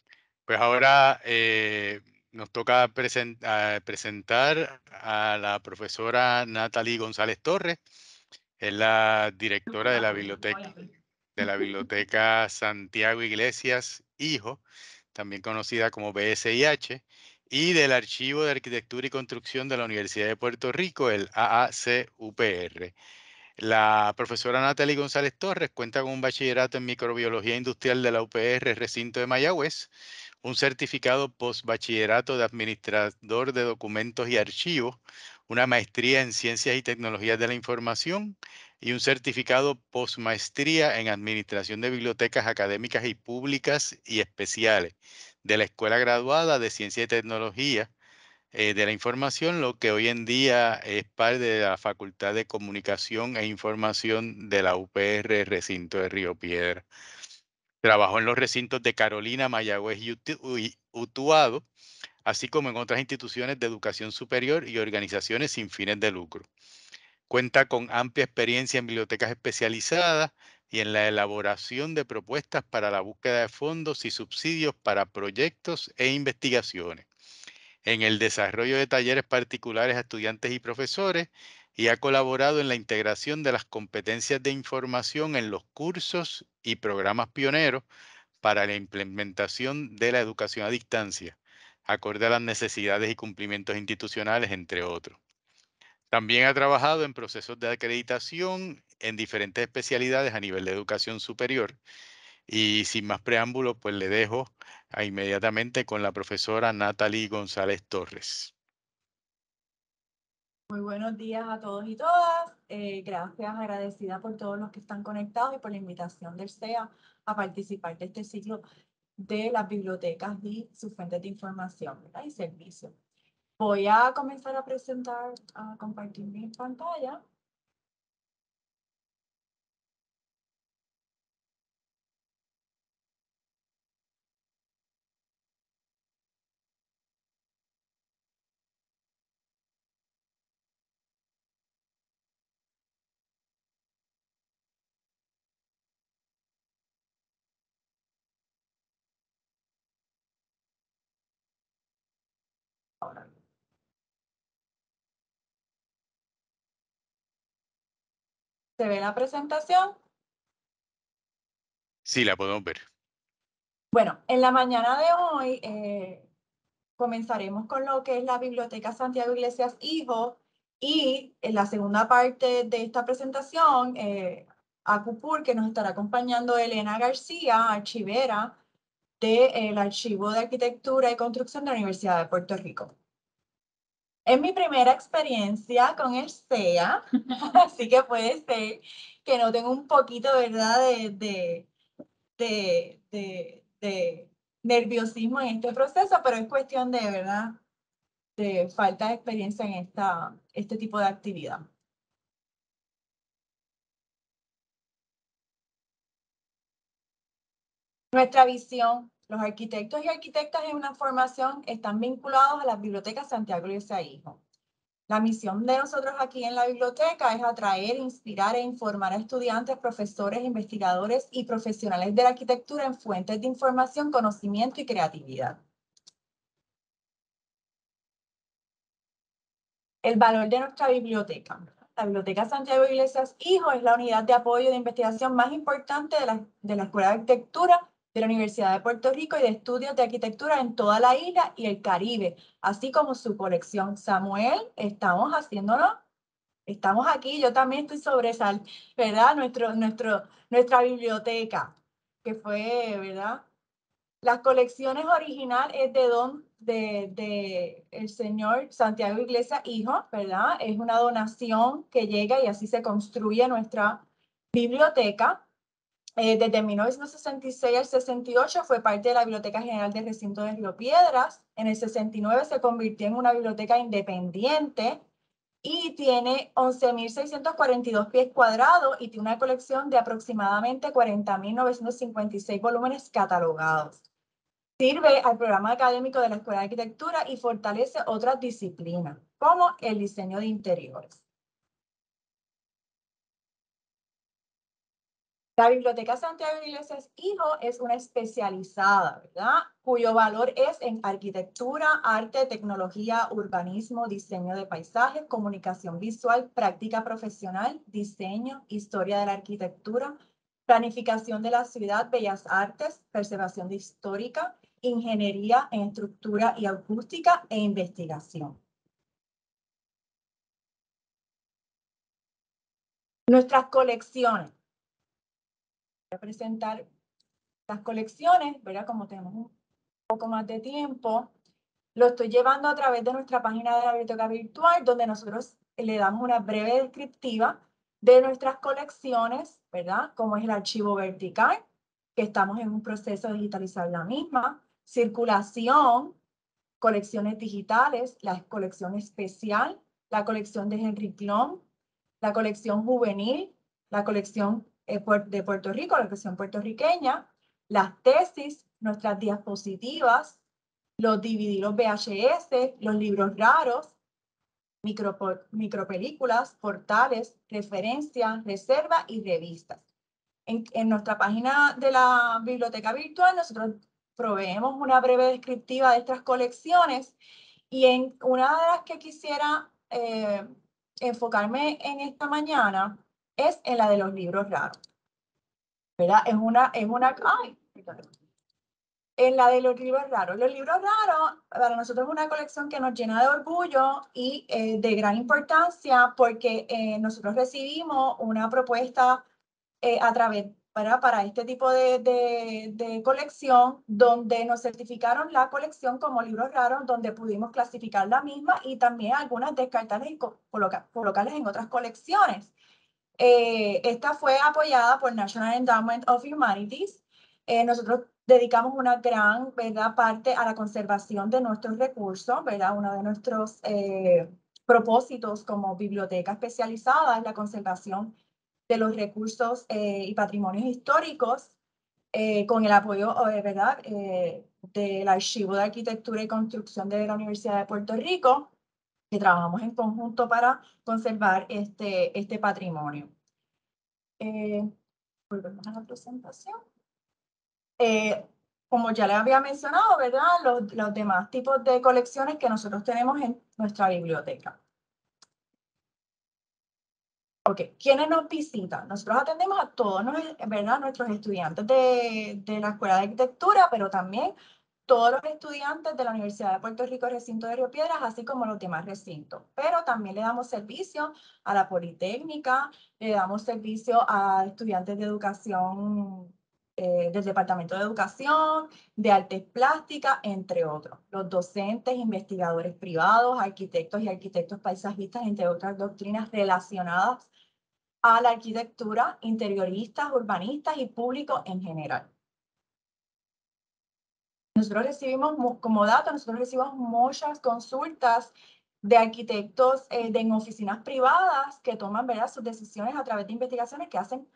Pues ahora eh, nos toca ah, presentar a la profesora Natalie González Torres, es la directora de la biblioteca de la biblioteca Santiago Iglesias Hijo, también conocida como BSIH, y del Archivo de Arquitectura y Construcción de la Universidad de Puerto Rico, el AACUPR. La profesora Natalie González Torres cuenta con un bachillerato en microbiología industrial de la UPR, recinto de Mayagüez, un certificado post-bachillerato de administrador de documentos y archivos, una maestría en ciencias y tecnologías de la información y un certificado postmaestría en administración de bibliotecas académicas y públicas y especiales de la Escuela Graduada de Ciencia y Tecnología eh, de la información, lo que hoy en día es parte de la Facultad de Comunicación e Información de la UPR Recinto de Río Piedra. Trabajó en los recintos de Carolina, Mayagüez y Utuado, así como en otras instituciones de educación superior y organizaciones sin fines de lucro. Cuenta con amplia experiencia en bibliotecas especializadas y en la elaboración de propuestas para la búsqueda de fondos y subsidios para proyectos e investigaciones en el desarrollo de talleres particulares a estudiantes y profesores y ha colaborado en la integración de las competencias de información en los cursos y programas pioneros para la implementación de la educación a distancia, acorde a las necesidades y cumplimientos institucionales, entre otros. También ha trabajado en procesos de acreditación en diferentes especialidades a nivel de educación superior y sin más preámbulo, pues le dejo a inmediatamente con la profesora Natalie González Torres. Muy buenos días a todos y todas. Eh, gracias, agradecida por todos los que están conectados y por la invitación del CEA a participar de este ciclo de las bibliotecas y sus fuentes de información y servicios. Voy a comenzar a presentar, a compartir mi pantalla. ¿Se ve la presentación? Sí, la podemos ver. Bueno, en la mañana de hoy eh, comenzaremos con lo que es la Biblioteca Santiago Iglesias Hijo y en la segunda parte de esta presentación, eh, a cupur que nos estará acompañando Elena García, archivera del de, eh, Archivo de Arquitectura y Construcción de la Universidad de Puerto Rico. Es mi primera experiencia con el SEA, [laughs] así que puede ser que no tengo un poquito, ¿verdad?, de, de, nerviosismo en este proceso, pero es cuestión de, ¿verdad?, de falta de experiencia en esta, este tipo de actividad. Nuestra visión, los arquitectos y arquitectas en una formación están vinculados a las bibliotecas Santiago Iglesias Hijo. La misión de nosotros aquí en la biblioteca es atraer, inspirar e informar a estudiantes, profesores, investigadores y profesionales de la arquitectura en fuentes de información, conocimiento y creatividad. El valor de nuestra biblioteca. La Biblioteca Santiago Iglesias Hijo es la unidad de apoyo de investigación más importante de la, de la Escuela de Arquitectura de la Universidad de Puerto Rico y de estudios de arquitectura en toda la isla y el Caribe, así como su colección. Samuel, estamos haciéndolo, estamos aquí, yo también estoy sobresal, ¿verdad? Nuestro, nuestro, nuestra biblioteca, que fue, ¿verdad? Las colecciones original es de don de, el señor Santiago Iglesias Hijo, ¿verdad? Es una donación que llega y así se construye nuestra biblioteca eh, desde 1966 al 68 fue parte de la Biblioteca General del Recinto de Río Piedras. En el 69 se convirtió en una biblioteca independiente y tiene 11.642 pies cuadrados y tiene una colección de aproximadamente 40.956 volúmenes catalogados. Sirve al programa académico de la Escuela de Arquitectura y fortalece otras disciplinas, como el diseño de interiores. La Biblioteca Santiago Iglesias Hijo es una especializada, ¿verdad? Cuyo valor es en arquitectura, arte, tecnología, urbanismo, diseño de paisajes, comunicación visual, práctica profesional, diseño, historia de la arquitectura, planificación de la ciudad, bellas artes, preservación histórica, ingeniería en estructura y acústica e investigación. Nuestras colecciones a presentar las colecciones, ¿verdad? Como tenemos un poco más de tiempo, lo estoy llevando a través de nuestra página de la biblioteca virtual, donde nosotros le damos una breve descriptiva de nuestras colecciones, ¿verdad? Como es el archivo vertical, que estamos en un proceso de digitalizar la misma, circulación, colecciones digitales, la colección especial, la colección de Henry Clon, la colección juvenil, la colección eh, de Puerto Rico, la expresión puertorriqueña, las tesis, nuestras diapositivas, los DVD, los VHS, los libros raros, micro, micropelículas, portales, referencias, reservas y revistas. En, nuestra página de la biblioteca virtual nosotros proveemos una breve descriptiva de estas colecciones y en una de las que quisiera eh, enfocarme en esta mañana es en la de los libros raros. ¿Verdad? Es una, es una, ay, en la de los libros raros. Los libros raros para nosotros es una colección que nos llena de orgullo y eh, de gran importancia porque eh, nosotros recibimos una propuesta eh, a través para este tipo de, de, de, colección donde nos certificaron la colección como libros raros, donde pudimos clasificar la misma y también algunas descartarlas y colocar, colocarlas en otras colecciones. Eh, esta fue apoyada por National Endowment of Humanities. Eh, nosotros dedicamos una gran parte a la conservación de nuestros recursos, ¿verdad? Uno de nuestros eh, propósitos como biblioteca especializada es la conservación de los recursos y patrimonios históricos con el apoyo ¿verdad? del Archivo de Arquitectura y Construcción de la Universidad de Puerto Rico que trabajamos en conjunto para conservar este, este patrimonio. Eh, volvemos a la presentación. Eh, como ya les había mencionado, ¿verdad? Los, demás tipos de colecciones que nosotros tenemos en nuestra biblioteca. Ok, ¿quiénes nos visitan? Nosotros atendemos a todos ¿verdad? nuestros estudiantes de, de la Escuela de Arquitectura, pero también todos los estudiantes de la Universidad de Puerto Rico, recinto de Río Piedras, así como los demás recintos. Pero también le damos servicio a la Politécnica, le damos servicio a estudiantes de educación eh, del Departamento de Educación, de Artes Plásticas, entre otros. Los docentes, investigadores privados, arquitectos y arquitectos paisajistas, entre otras doctrinas relacionadas a la arquitectura, interioristas, urbanistas y público en general. Nosotros recibimos, como dato, nosotros recibimos muchas consultas de arquitectos eh, de, en oficinas privadas que toman ¿verdad? sus decisiones a través de investigaciones que hacen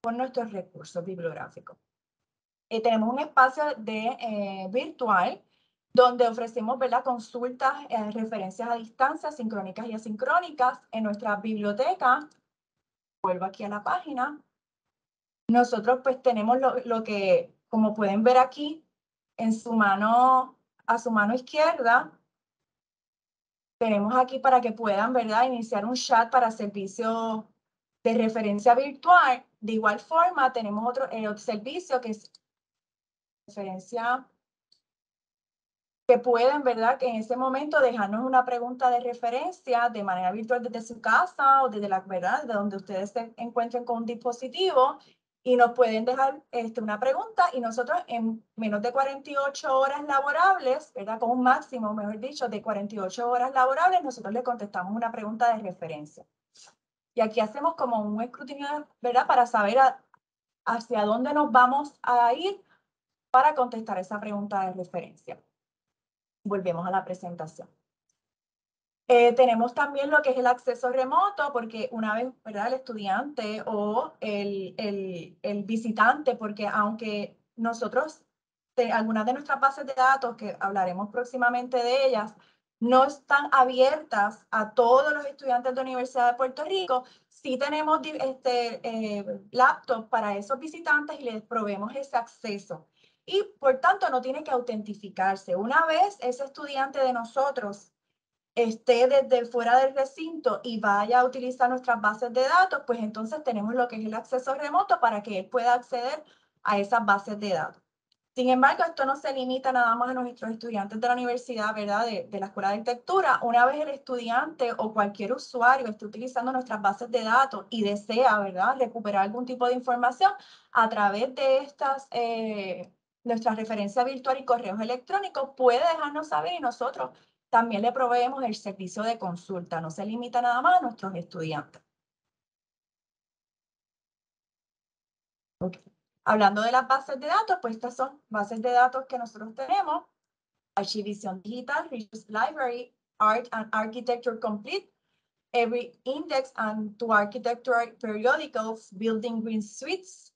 con nuestros recursos bibliográficos. Eh, tenemos un espacio de, eh, virtual donde ofrecemos ¿verdad? consultas, referencias a distancia, sincrónicas y asincrónicas en nuestra biblioteca. Vuelvo aquí a la página. Nosotros pues tenemos lo que, como pueden ver aquí, en su mano, a su mano izquierda, tenemos aquí para que puedan, ¿verdad?, iniciar un chat para servicio de referencia virtual. De igual forma, tenemos eh, otro, servicio que es referencia que pueden, ¿verdad?, que en ese momento dejarnos una pregunta de referencia de manera virtual desde su casa o desde la, ¿verdad?, de donde ustedes se encuentren con un dispositivo y nos pueden dejar este, una pregunta y nosotros en menos de 48 horas laborables, ¿verdad? Con un máximo, mejor dicho, de 48 horas laborables, nosotros le contestamos una pregunta de referencia. Y aquí hacemos como un escrutinio, ¿verdad? Para saber hacia dónde nos vamos a ir para contestar esa pregunta de referencia. Volvemos a la presentación. Eh, tenemos también lo que es el acceso remoto, porque una vez, ¿verdad? El estudiante o el, el, visitante, porque aunque nosotros, algunas de nuestras bases de datos, que hablaremos próximamente de ellas, no están abiertas a todos los estudiantes de la Universidad de Puerto Rico, sí tenemos este, eh, laptop para esos visitantes y les proveemos ese acceso. Y por tanto no tiene que autentificarse. Una vez ese estudiante de nosotros esté desde fuera del recinto y vaya a utilizar nuestras bases de datos, pues entonces tenemos lo que es el acceso remoto para que él pueda acceder a esas bases de datos. Sin embargo, esto no se limita nada más a nuestros estudiantes de la universidad, ¿verdad? De, la Escuela de Arquitectura. Una vez el estudiante o cualquier usuario esté utilizando nuestras bases de datos y desea, ¿verdad?, recuperar algún tipo de información a través de estas, eh, nuestra referencia virtual y correos electrónicos, puede dejarnos saber y nosotros también le proveemos el servicio de consulta, no se limita nada más a nuestros estudiantes. Hablando de las bases de datos, pues estas son bases de datos que nosotros tenemos. Archivision Digital, Research Library, Art and Architecture Complete, Every Index and to Architecture Periodicals, Building Green Suites,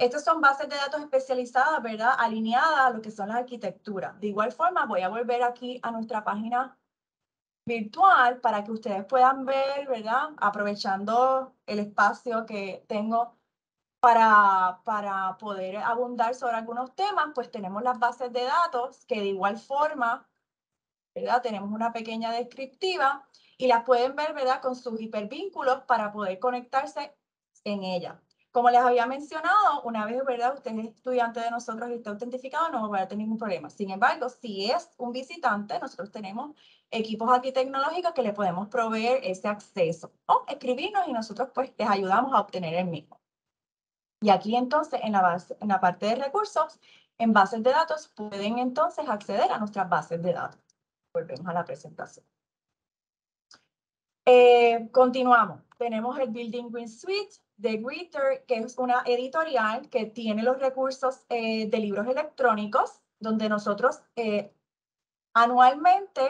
estas son bases de datos especializadas, ¿verdad? Alineadas a lo que son las arquitecturas. De igual forma, voy a volver aquí a nuestra página virtual para que ustedes puedan ver, ¿verdad? Aprovechando el espacio que tengo para, para poder abundar sobre algunos temas, pues tenemos las bases de datos que de igual forma, ¿verdad? Tenemos una pequeña descriptiva y las pueden ver, ¿verdad? Con sus hipervínculos para poder conectarse en ella. Como les había mencionado, una vez ¿verdad? usted es estudiante de nosotros y está autentificado, no va a tener ningún problema. Sin embargo, si es un visitante, nosotros tenemos equipos aquí tecnológicos que le podemos proveer ese acceso o escribirnos y nosotros pues les ayudamos a obtener el mismo. Y aquí entonces, en la, base, en la parte de recursos, en bases de datos, pueden entonces acceder a nuestras bases de datos. Volvemos a la presentación. Eh, continuamos. Tenemos el Building Green Suite, de Greeter, que es una editorial que tiene los recursos eh, de libros electrónicos, donde nosotros eh, anualmente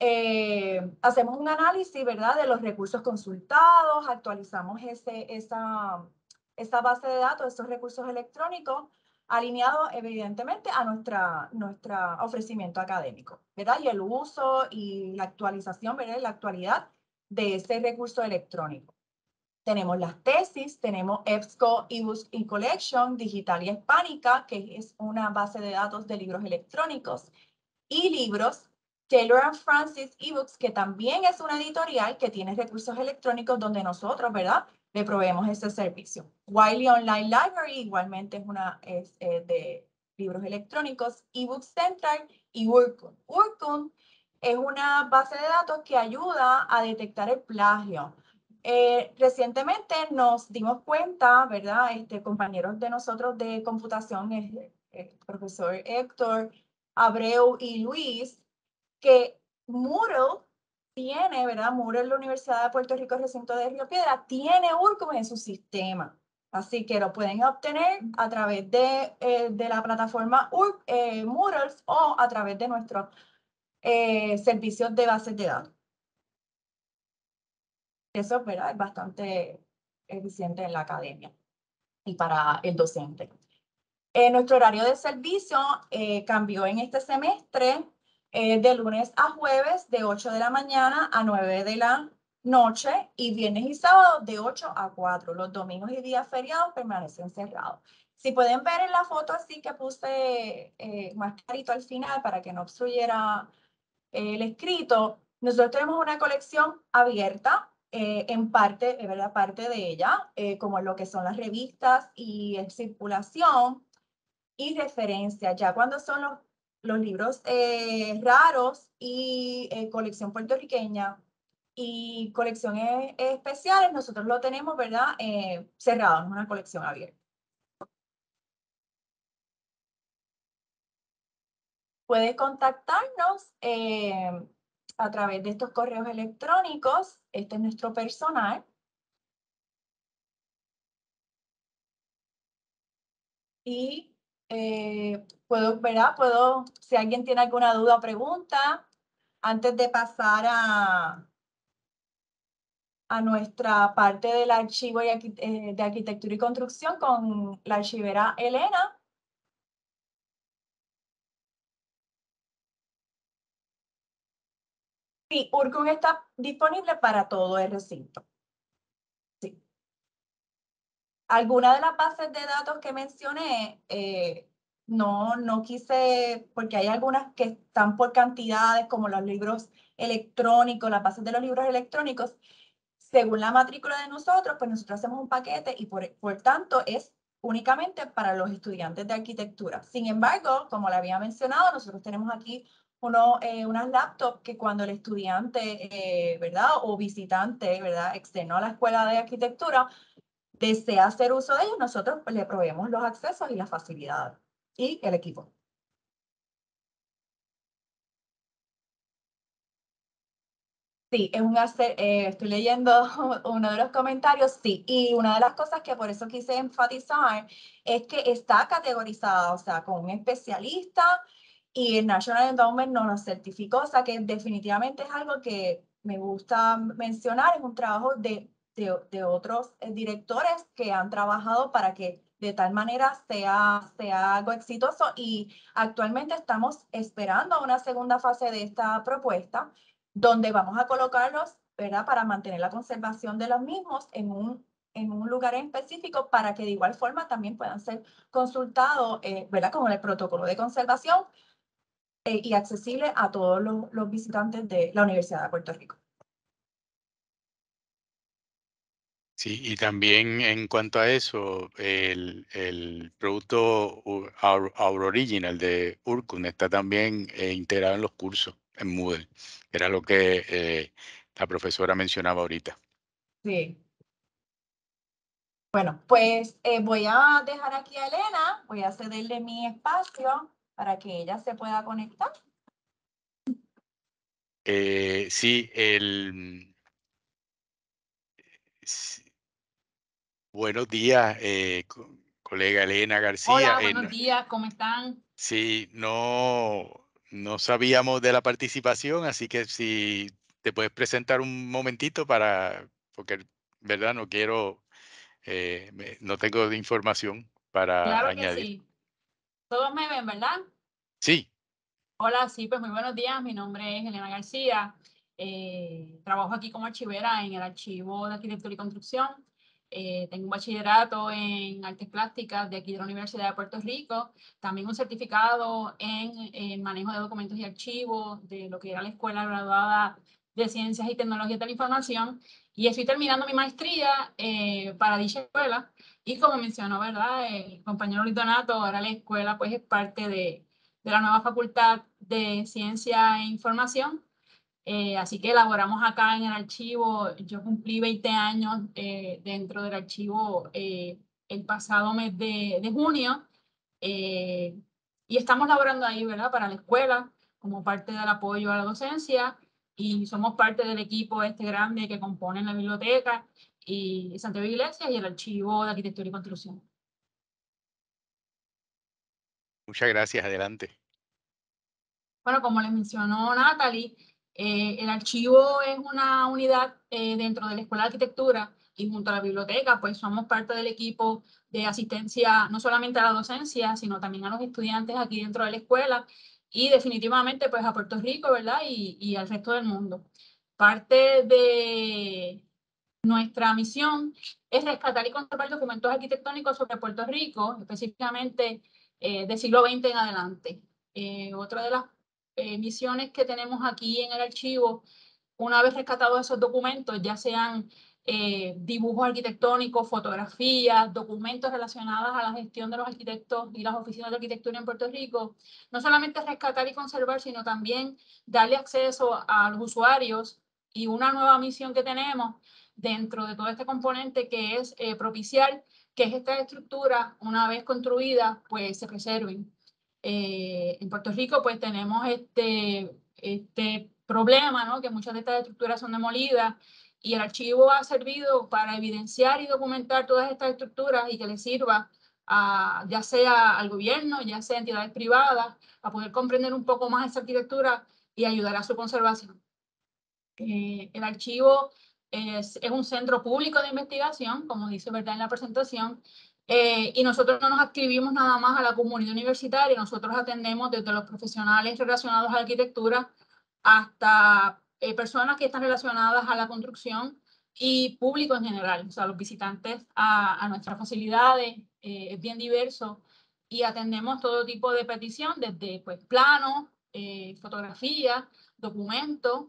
eh, hacemos un análisis, ¿verdad?, de los recursos consultados, actualizamos esa, base de datos, esos recursos electrónicos, alineados evidentemente a nuestro ofrecimiento académico, Y el uso y la actualización, ¿verdad?, la actualidad de ese recurso electrónico tenemos las tesis, tenemos EBSCO eBooks y Collection Digital y Hispánica, que es una base de datos de libros electrónicos y libros. Taylor and Francis eBooks, que también es una editorial que tiene recursos electrónicos donde nosotros, ¿verdad? Le proveemos ese servicio. Wiley Online Library igualmente es una es, eh, de libros electrónicos, eBook Central y Workun. Workun es una base de datos que ayuda a detectar el plagio, eh, recientemente nos dimos cuenta, ¿verdad? Este, compañeros de nosotros de computación, el, profesor Héctor, Abreu y Luis, que Moodle tiene, ¿verdad? Moodle, la Universidad de Puerto Rico, recinto de Río Piedra, tiene URCOM en su sistema. Así que lo pueden obtener a través de, eh, la plataforma eh, Moodle o a través de nuestros servicios de bases de datos eso ¿verdad? es bastante eficiente en la academia y para el docente. Eh, nuestro horario de servicio eh, cambió en este semestre eh, de lunes a jueves de 8 de la mañana a 9 de la noche y viernes y sábado de 8 a 4. Los domingos y días feriados permanecen cerrados. Si pueden ver en la foto así que puse más clarito al final para que no obstruyera el escrito, nosotros tenemos una colección abierta eh, en parte, ¿verdad? parte de ella, eh, como lo que son las revistas y circulación y referencia. Ya cuando son los, los libros eh, raros y colección puertorriqueña y colecciones especiales, nosotros lo tenemos, ¿verdad? cerrado, no es una colección abierta. Puedes contactarnos a través de estos correos electrónicos este es nuestro personal. Y eh, puedo, ¿verdad? Puedo, si alguien tiene alguna duda o pregunta, antes de pasar a, a nuestra parte del archivo de eh, arquitectura y construcción con la archivera Elena. Sí, Urcun está disponible para todo el recinto. Sí. Algunas de las bases de datos que mencioné, eh, no, no quise, porque hay algunas que están por cantidades, como los libros electrónicos, las bases de los libros electrónicos. Según la matrícula de nosotros, pues nosotros hacemos un paquete y por, por tanto es únicamente para los estudiantes de arquitectura. Sin embargo, como le había mencionado, nosotros tenemos aquí uno, eh, unas laptops que cuando el estudiante, eh, ¿verdad? O visitante, ¿verdad? Externo a la escuela de arquitectura desea hacer uso de ellos, nosotros pues, le proveemos los accesos y la facilidad y el equipo. Sí, es un eh, estoy leyendo [laughs] uno de los comentarios, sí, y una de las cosas que por eso quise enfatizar es que está categorizada, o sea, con un especialista, y el National Endowment nos lo certificó, o sea que definitivamente es algo que me gusta mencionar, es un trabajo de, de, otros eh, directores que han trabajado para que de tal manera sea, sea algo exitoso y actualmente estamos esperando una segunda fase de esta propuesta donde vamos a colocarlos, ¿verdad? Para mantener la conservación de los mismos en un, en un lugar específico para que de igual forma también puedan ser consultados, eh, ¿verdad? Con el protocolo de conservación eh, y accesible a todos los, visitantes de la Universidad de Puerto Rico. Sí, y también en cuanto a eso, el, el producto auroriginal Original de Urkun está también eh, integrado en los cursos en Moodle. Era lo que eh, la profesora mencionaba ahorita. Sí. Bueno, pues voy a dejar aquí a Elena, voy a cederle mi espacio para que ella se pueda conectar. Eh, sí, el... Buenos días, eh, colega Elena García. Hola, eh, buenos días, ¿cómo están? Sí, no, no sabíamos de la participación, así que si te puedes presentar un momentito para, porque, ¿verdad? No quiero, no tengo de información para añadir. Que sí. Todos me ven, ¿verdad? Sí. Hola, sí, pues muy buenos días. Mi nombre es Elena García. Eh, trabajo aquí como archivera en el Archivo de Arquitectura y Construcción. Eh, tengo un bachillerato en artes plásticas de aquí de la Universidad de Puerto Rico, también un certificado en, manejo de documentos y archivos de lo que era la Escuela Graduada de Ciencias y Tecnologías de la Información y estoy terminando mi maestría eh, para dicha escuela y como mencionó, ¿verdad? El compañero Lidonato ahora la escuela pues es parte de, la nueva Facultad de Ciencia e Información. Eh, así que elaboramos acá en el archivo, yo cumplí 20 años eh, dentro del archivo eh, el pasado mes de, de junio y estamos laborando ahí, ¿verdad? Para la escuela, como parte del apoyo a la docencia y somos parte del equipo este grande que compone la biblioteca y Santiago Iglesias y el Archivo de Arquitectura y Construcción. Muchas gracias, adelante. Bueno, como les mencionó Natalie, eh, el archivo es una unidad eh, dentro de la Escuela de Arquitectura y junto a la biblioteca, pues somos parte del equipo de asistencia no solamente a la docencia, sino también a los estudiantes aquí dentro de la escuela y definitivamente pues a Puerto Rico, ¿verdad? Y, y al resto del mundo. Parte de, nuestra misión es rescatar y conservar documentos arquitectónicos sobre Puerto Rico, específicamente de eh, del siglo XX en adelante. Eh, otra de las eh, misiones que tenemos aquí en el archivo, una vez rescatados esos documentos, ya sean dibujos arquitectónicos, fotografías, documentos relacionados a la gestión de los arquitectos y las oficinas de arquitectura en Puerto Rico, no solamente rescatar y conservar, sino también darle acceso a los usuarios y una nueva misión que tenemos dentro de todo este componente que es eh, propiciar que estas estructuras, una vez construidas, pues se preserven. Eh, en Puerto Rico, pues tenemos este, este problema, ¿no? Que muchas de estas estructuras son demolidas y el archivo ha servido para evidenciar y documentar todas estas estructuras y que les sirva a, ya sea al gobierno, ya sea a entidades privadas, a poder comprender un poco más esta arquitectura y ayudar a su conservación. Eh, el archivo es, un centro público de investigación, como dice ¿verdad? en la presentación, eh, y nosotros no nos activimos nada más a la comunidad universitaria, nosotros atendemos desde los profesionales relacionados a arquitectura hasta eh, personas que están relacionadas a la construcción y público en general, o sea, los visitantes a, nuestras facilidades, eh, es bien diverso y atendemos todo tipo de petición, desde pues, planos, fotografías, documentos,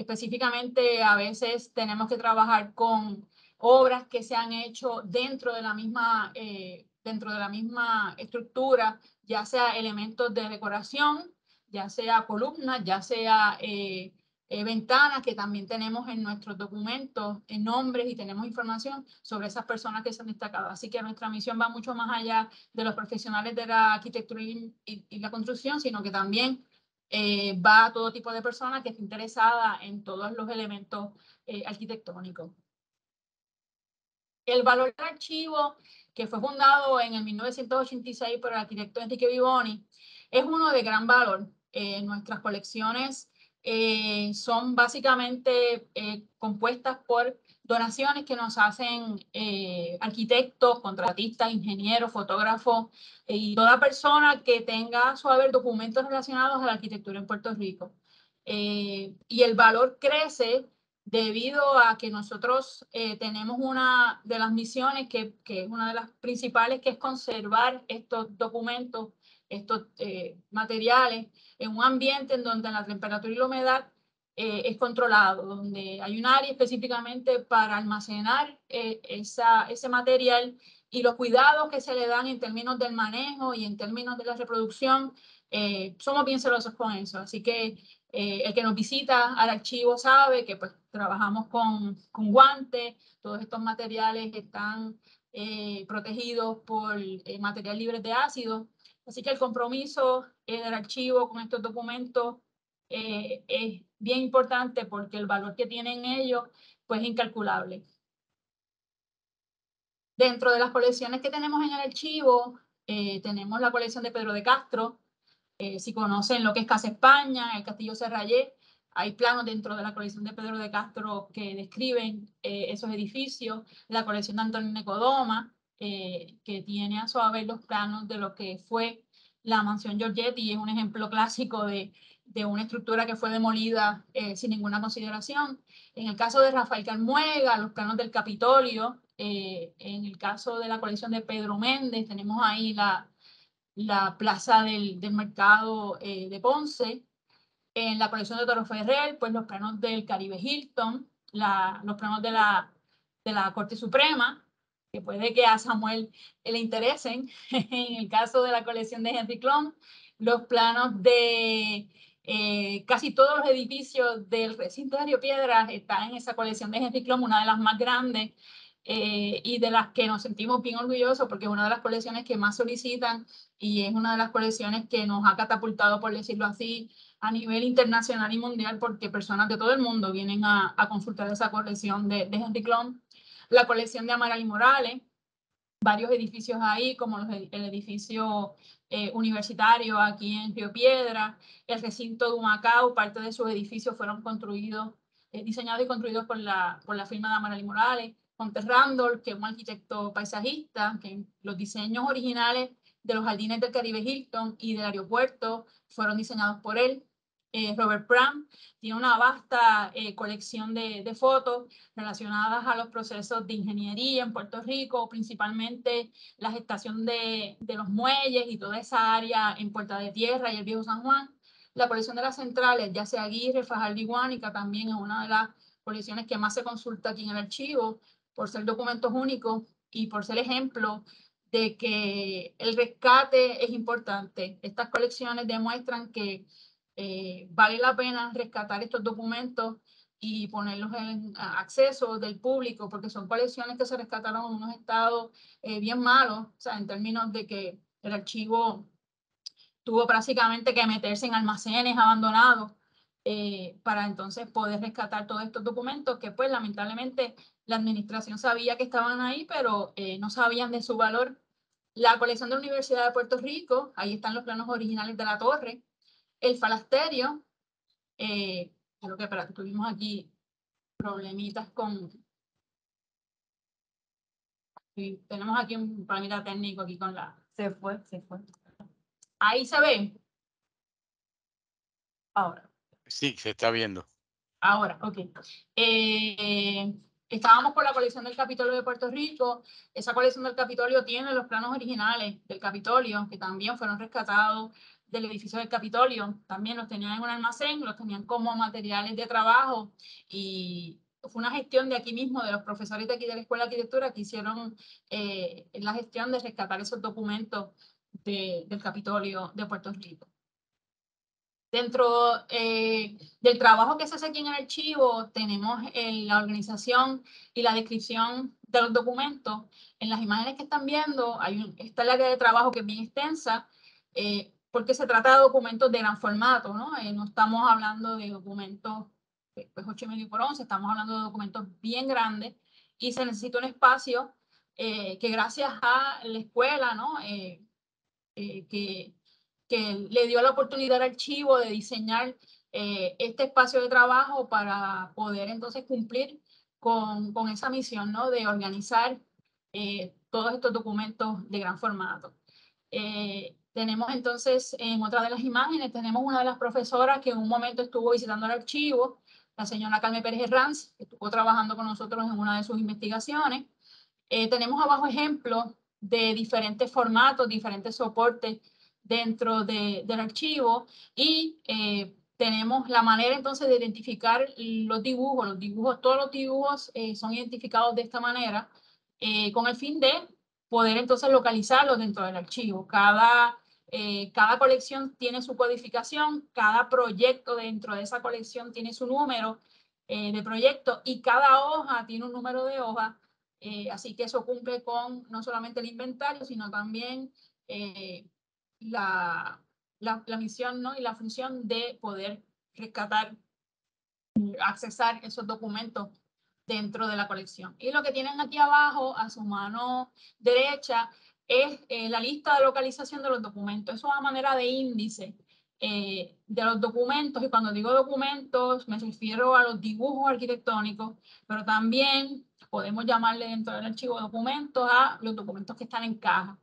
Específicamente, a veces tenemos que trabajar con obras que se han hecho dentro de la misma, eh, dentro de la misma estructura, ya sea elementos de decoración, ya sea columnas, ya sea eh, eh, ventanas, que también tenemos en nuestros documentos en nombres y tenemos información sobre esas personas que se han destacado. Así que nuestra misión va mucho más allá de los profesionales de la arquitectura y la construcción, sino que también eh, va a todo tipo de persona que esté interesada en todos los elementos eh, arquitectónicos. El valor del archivo, que fue fundado en el 1986 por el arquitecto Enrique Vivoni, es uno de gran valor. Eh, nuestras colecciones son básicamente compuestas por donaciones que nos hacen eh, arquitectos, contratistas, ingenieros, fotógrafos eh, y toda persona que tenga a su haber documentos relacionados a la arquitectura en Puerto Rico. Eh, y el valor crece debido a que nosotros tenemos una de las misiones, que, que, es una de las principales, que es conservar estos documentos, estos materiales, en un ambiente en donde la temperatura y la humedad eh, es controlado, donde hay un área específicamente para almacenar eh, esa, ese material y los cuidados que se le dan en términos del manejo y en términos de la reproducción, eh, somos bien celosos con eso. Así que el que nos visita al archivo sabe que pues trabajamos con, con guantes, todos estos materiales están protegidos por material libre de ácido. Así que el compromiso en el archivo con estos documentos es bien importante porque el valor que tienen ellos pues es incalculable. Dentro de las colecciones que tenemos en el archivo, eh, tenemos la colección de Pedro de Castro. Eh, si conocen lo que es Casa España, el Castillo Serrallé, hay planos dentro de la colección de Pedro de Castro que describen eh, esos edificios. La colección de Antonio Necodoma, que tiene a su haber los planos de lo que fue la mansión Giorgetti, es un ejemplo clásico de, de una estructura que fue demolida eh, sin ninguna consideración. En el caso de Rafael Carmuega, los planos del Capitolio, eh, en el caso de la colección de Pedro Méndez, tenemos ahí la, la plaza del, mercado eh, de Ponce. En la colección de Toro Ferrer, pues los planos del Caribe Hilton, los planos de la, de la Corte Suprema, que puede que a Samuel le interesen, [laughs] en el caso de la colección de Henry Clon, los planos de eh, casi todos los edificios del recinto de Río Piedras están en esa colección de Henry una de las más grandes eh, y de las que nos sentimos bien orgullosos porque es una de las colecciones que más solicitan y es una de las colecciones que nos ha catapultado, por decirlo así, a nivel internacional y mundial porque personas de todo el mundo vienen a, consultar esa colección de, de Henry La colección de Amaral y Morales, varios edificios ahí, como el edificio eh, universitario aquí en Río Piedra, el recinto de Humacao, parte de sus edificios fueron construidos, eh, diseñados y construidos por la, por la firma de y Morales, Monte Randall, que es un arquitecto paisajista, que los diseños originales de los jardines del Caribe Hilton y del aeropuerto fueron diseñados por él. Eh, Robert Pram, tiene una vasta eh, colección de, fotos relacionadas a los procesos de ingeniería en Puerto Rico, principalmente la gestación de, los muelles y toda esa área en Puerta de Tierra y el Viejo San Juan. La colección de las centrales, ya sea Aguirre, Fajardo y también es una de las colecciones que más se consulta aquí en el archivo, por ser documentos únicos y por ser ejemplo de que el rescate es importante. Estas colecciones demuestran que eh, vale la pena rescatar estos documentos y ponerlos en acceso del público, porque son colecciones que se rescataron en unos estados eh, bien malos, o sea, en términos de que el archivo tuvo prácticamente que meterse en almacenes abandonados eh, para entonces poder rescatar todos estos documentos que pues lamentablemente la administración sabía que estaban ahí, pero no sabían de su valor. La colección de la Universidad de Puerto Rico, ahí están los planos originales de la torre, el falasterio, eh, lo que tuvimos aquí problemitas con... tenemos aquí un problemita técnico aquí con la... Se fue, se fue. Ahí se ve. Ahora. Sí, se está viendo. Ahora, ok. Eh, estábamos por la colección del Capitolio de Puerto Rico. Esa colección del Capitolio tiene los planos originales del Capitolio, que también fueron rescatados del edificio del Capitolio. También los tenían en un almacén, los tenían como materiales de trabajo y fue una gestión de aquí mismo, de los profesores de aquí de la Escuela de Arquitectura que hicieron eh, la gestión de rescatar esos documentos del Capitolio de Puerto Rico. Dentro eh, del trabajo que se hace aquí en el archivo, tenemos eh, la organización y la descripción de los documentos. En las imágenes que están viendo, hay un, está el área de trabajo que es bien extensa porque se trata de documentos de gran formato, ¿no? Eh, no estamos hablando de documentos eh, pues 8 y por 11, estamos hablando de documentos bien grandes y se necesita un espacio eh, que gracias a la escuela, ¿no? que, que, le dio la oportunidad al archivo de diseñar este espacio de trabajo para poder entonces cumplir con, con esa misión, ¿no? De organizar todos estos documentos de gran formato. Eh, tenemos entonces en otra de las imágenes, tenemos una de las profesoras que en un momento estuvo visitando el archivo, la señora Carmen Pérez Herranz, que estuvo trabajando con nosotros en una de sus investigaciones. Eh, tenemos abajo ejemplos de diferentes formatos, diferentes soportes dentro de, del archivo y eh, tenemos la manera entonces de identificar los dibujos. Los dibujos, todos los dibujos eh, son identificados de esta manera con el fin de poder entonces localizarlos dentro del archivo. Cada eh, cada colección tiene su codificación, cada proyecto dentro de esa colección tiene su número eh, de proyecto y cada hoja tiene un número de hoja. Eh, así que eso cumple con no solamente el inventario, sino también la, misión ¿no? y la función de poder rescatar, accesar esos documentos dentro de la colección. Y lo que tienen aquí abajo, a su mano derecha, es eh, la lista de localización de los documentos. Eso es una manera de índice eh, de los documentos. Y cuando digo documentos, me refiero a los dibujos arquitectónicos, pero también podemos llamarle dentro del archivo de documentos a los documentos que están en caja.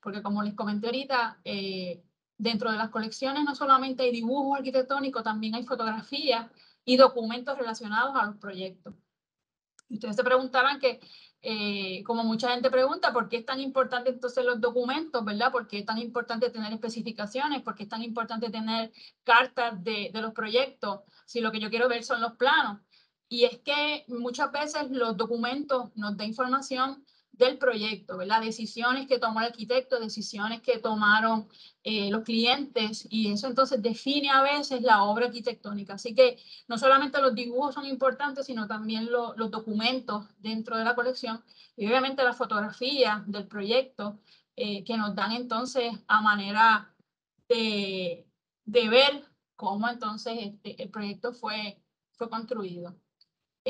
Porque como les comenté ahorita, eh, dentro de las colecciones no solamente hay dibujos arquitectónicos, también hay fotografías y documentos relacionados a los proyectos. Ustedes se preguntarán que eh, como mucha gente pregunta, ¿por qué es tan importante entonces los documentos, verdad? ¿Por qué es tan importante tener especificaciones? ¿Por qué es tan importante tener cartas de, de los proyectos? Si lo que yo quiero ver son los planos. Y es que muchas veces los documentos nos dan información del proyecto, ¿verdad? Decisiones que tomó el arquitecto, decisiones que tomaron eh, los clientes y eso entonces define a veces la obra arquitectónica. Así que no solamente los dibujos son importantes, sino también los documentos dentro de la colección y obviamente la fotografía del proyecto eh, que nos dan entonces a manera de, ver cómo entonces este, el proyecto fue, fue construido.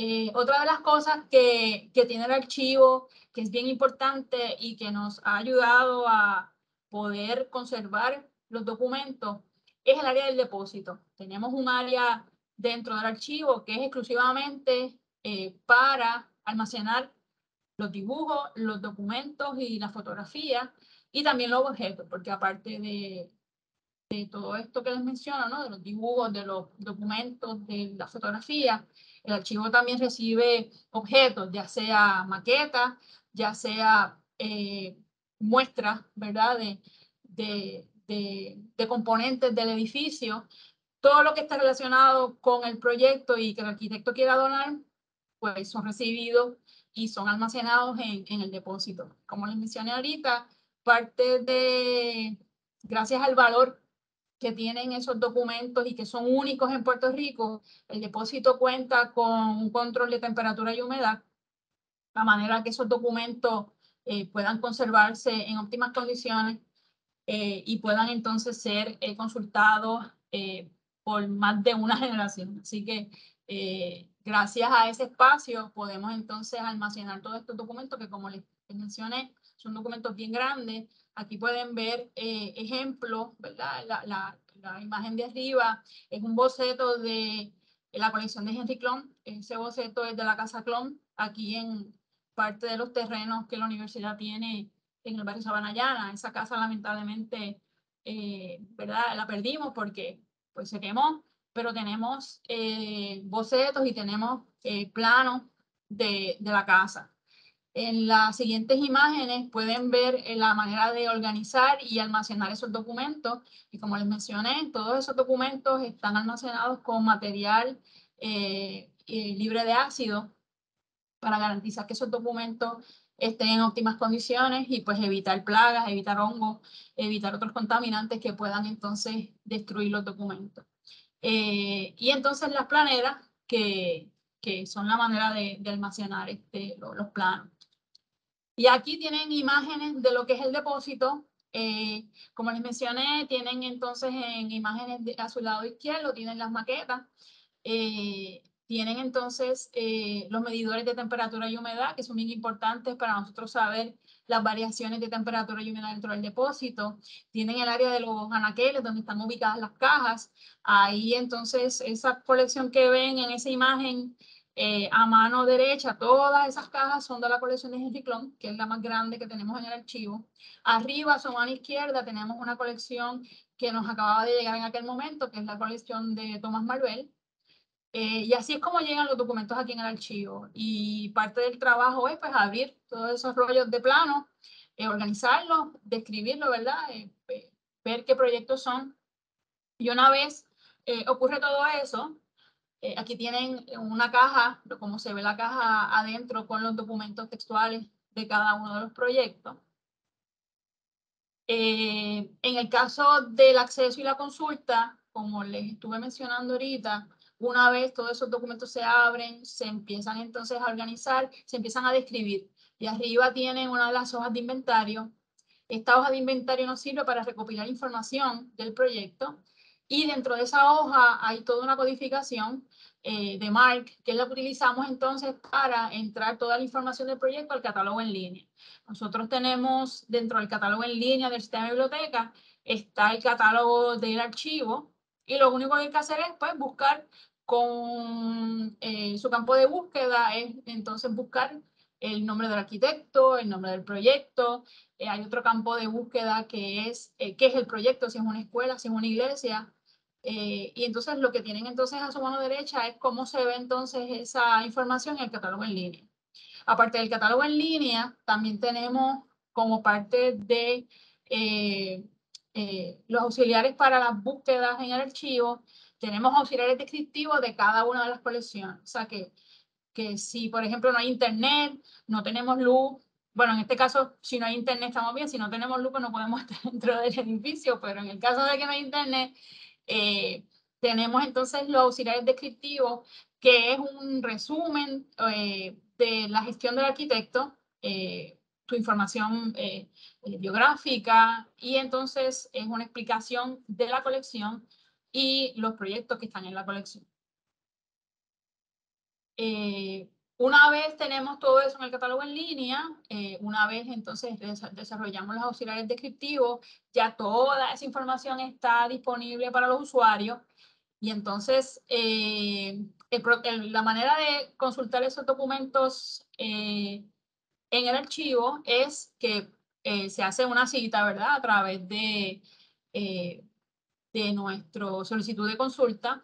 Eh, otra de las cosas que, tiene el archivo, que es bien importante y que nos ha ayudado a poder conservar los documentos, es el área del depósito. Tenemos un área dentro del archivo que es exclusivamente eh, para almacenar los dibujos, los documentos y las fotografías y también los objetos, porque aparte de, de todo esto que les menciono, ¿no? de los dibujos, de los documentos, de la fotografía, el archivo también recibe objetos, ya sea maquetas, ya sea eh, muestras, ¿verdad? De, componentes del edificio. Todo lo que está relacionado con el proyecto y que el arquitecto quiera donar, pues son recibidos y son almacenados en, en, el depósito. Como les mencioné ahorita, parte de, gracias al valor que tienen esos documentos y que son únicos en Puerto Rico, el depósito cuenta con un control de temperatura y humedad, la manera que esos documentos eh, puedan conservarse en óptimas condiciones eh, y puedan entonces ser eh, consultados por más de una generación. Así que gracias a ese espacio podemos entonces almacenar todos estos documentos que como les mencioné, son documentos bien grandes, Aquí pueden ver eh, ejemplos, La, imagen de arriba es un boceto de la colección de Henry Clon. Ese boceto es de la Casa Clon, aquí en parte de los terrenos que la universidad tiene en el barrio Sabanayana. Esa casa lamentablemente, eh, ¿verdad? La perdimos porque pues, se quemó, pero tenemos eh, bocetos y tenemos planos de la casa. En las siguientes imágenes pueden ver eh, la manera de organizar y almacenar esos documentos. Y como les mencioné, todos esos documentos están almacenados con material eh, eh, libre de ácido para garantizar que esos documentos estén en óptimas condiciones y pues evitar plagas, evitar hongos, evitar otros contaminantes que puedan entonces destruir los documentos. y entonces las planeras, que, que son la manera de, almacenar este, los planos. Y aquí tienen imágenes de lo que es el depósito. Eh, como les mencioné, tienen entonces en imágenes a su lado izquierdo, tienen las maquetas. Eh, tienen entonces eh, los medidores de temperatura y humedad, que son bien importantes para nosotros saber las variaciones de temperatura y humedad dentro del depósito. Tienen el área de los anaqueles, donde están ubicadas las cajas. Ahí entonces esa colección que ven en esa imagen eh, a mano derecha, todas esas cajas son de la colección de Henry que es la más grande que tenemos en el archivo. Arriba, a su mano izquierda, tenemos una colección que nos acababa de llegar en aquel momento, que es la colección de Thomas Marvel. Eh, y así es como llegan los documentos aquí en el archivo. Y parte del trabajo es pues abrir todos esos rollos de plano, eh, organizarlos, describirlos, ¿verdad? ver qué proyectos son. Y una vez ocurre todo eso, eh, aquí tienen eh, una caja, como se ve la caja adentro con los documentos textuales de cada uno de los proyectos. Eh, en el caso del acceso y la consulta, como les estuve mencionando ahorita, una vez todos esos documentos se abren, se empiezan entonces a organizar, se empiezan a describir. Y arriba tienen una de las hojas de inventario. Esta hoja de inventario nos sirve para recopilar información del proyecto y dentro de esa hoja hay toda una codificación eh, de Mark, que la utilizamos entonces para entrar toda la información del proyecto al catálogo en línea. Nosotros tenemos dentro del catálogo en línea del sistema de biblioteca, está el catálogo del archivo, y lo único que hay que hacer es pues, buscar con eh, su campo de búsqueda, es entonces buscar el nombre del arquitecto, el nombre del proyecto. Eh, hay otro campo de búsqueda que es qué es el proyecto, si es una escuela, si es una iglesia, eh, y entonces lo que tienen entonces a su mano derecha es cómo se ve entonces esa información en el catálogo en línea. Aparte del catálogo en línea, también tenemos como parte de eh, eh, los auxiliares para las búsquedas en el archivo, tenemos auxiliares descriptivos de cada una de las colecciones. O sea que, que si, por ejemplo, no hay internet, no tenemos luz, bueno, en este caso, si no hay internet estamos bien, si no tenemos luz, pues no podemos [laughs] estar dentro del edificio, pero en el caso de que no hay internet, eh, tenemos entonces los auxiliares descriptivos, que es un resumen eh, de la gestión del arquitecto, su eh, tu información biográfica y entonces es una explicación de la colección y los proyectos que están en la colección. Eh, una vez tenemos todo eso en el catálogo en línea, eh, una vez entonces desarrollamos los auxiliares descriptivos, ya toda esa información está disponible para los usuarios y entonces eh, la manera de consultar esos documentos eh, en el archivo es que se hace una cita, ¿verdad? A través de, de nuestra solicitud de consulta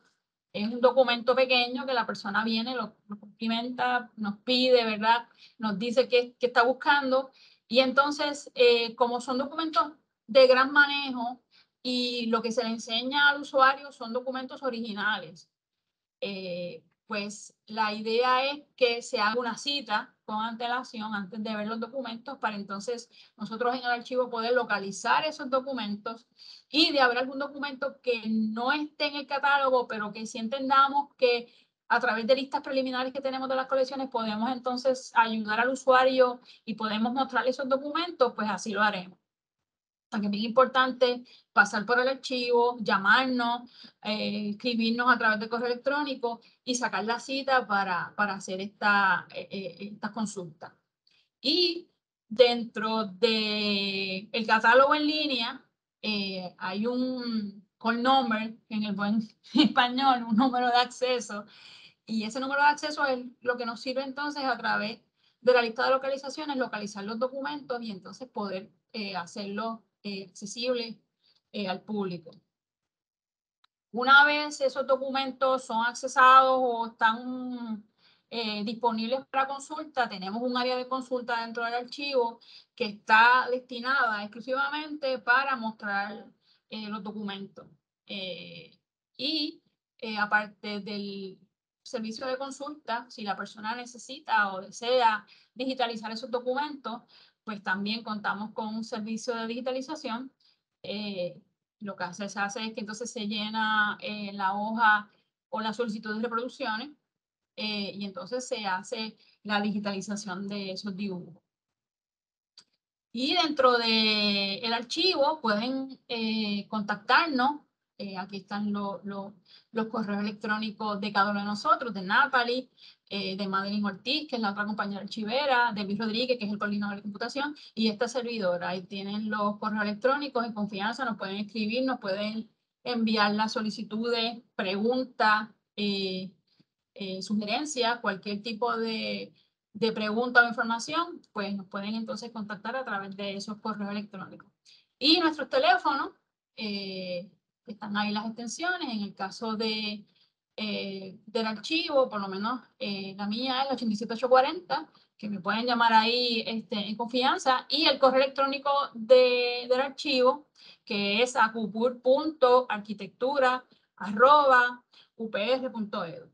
es un documento pequeño que la persona viene, lo, lo nos pide, ¿verdad? Nos dice qué, está buscando. Y entonces, eh, como son documentos de gran manejo y lo que se le enseña al usuario son documentos originales, eh, pues la idea es que se haga una cita con antelación antes de ver los documentos para entonces nosotros en el archivo poder localizar esos documentos y de haber algún documento que no esté en el catálogo, pero que si entendamos que a través de listas preliminares que tenemos de las colecciones podemos entonces ayudar al usuario y podemos mostrarle esos documentos, pues así lo haremos que es importante pasar por el archivo, llamarnos, eh, escribirnos a través de correo electrónico y sacar la cita para, hacer esta, eh, eh, esta consulta. Y dentro del el catálogo en línea hay un call number, en el buen [laughs] español, un número de acceso, y ese número de acceso es lo que nos sirve entonces a través de la lista de localizaciones, localizar los documentos y entonces poder hacerlo eh, accesible eh, al público. Una vez esos documentos son accesados o están eh, disponibles para consulta, tenemos un área de consulta dentro del archivo que está destinada exclusivamente para mostrar eh, los documentos. y aparte del, servicio de consulta, si la persona necesita o desea digitalizar esos documentos, pues también contamos con un servicio de digitalización. Eh, lo que se hace es que entonces se llena eh, la hoja o la solicitud de reproducciones eh, y entonces se hace la digitalización de esos dibujos. Y dentro del el archivo pueden contactarnos eh, aquí están los correos electrónicos de cada uno de nosotros, de Natalie, eh, de Madeline Ortiz, que es la otra compañera archivera, de Luis Rodríguez, que es el coordinador de computación, y esta servidora. Ahí tienen los correos electrónicos en confianza, nos pueden escribir, nos pueden enviar las solicitudes, preguntas, eh, sugerencias, cualquier tipo de, pregunta o información, pues nos pueden entonces contactar a través de esos correos electrónicos. Y nuestros teléfonos, están ahí las extensiones. En el caso de, eh, del archivo, por lo menos eh, la mía es la 87840, que me pueden llamar ahí este, en confianza, y el correo electrónico del archivo, que es acupur.arquitectura.upr.edu.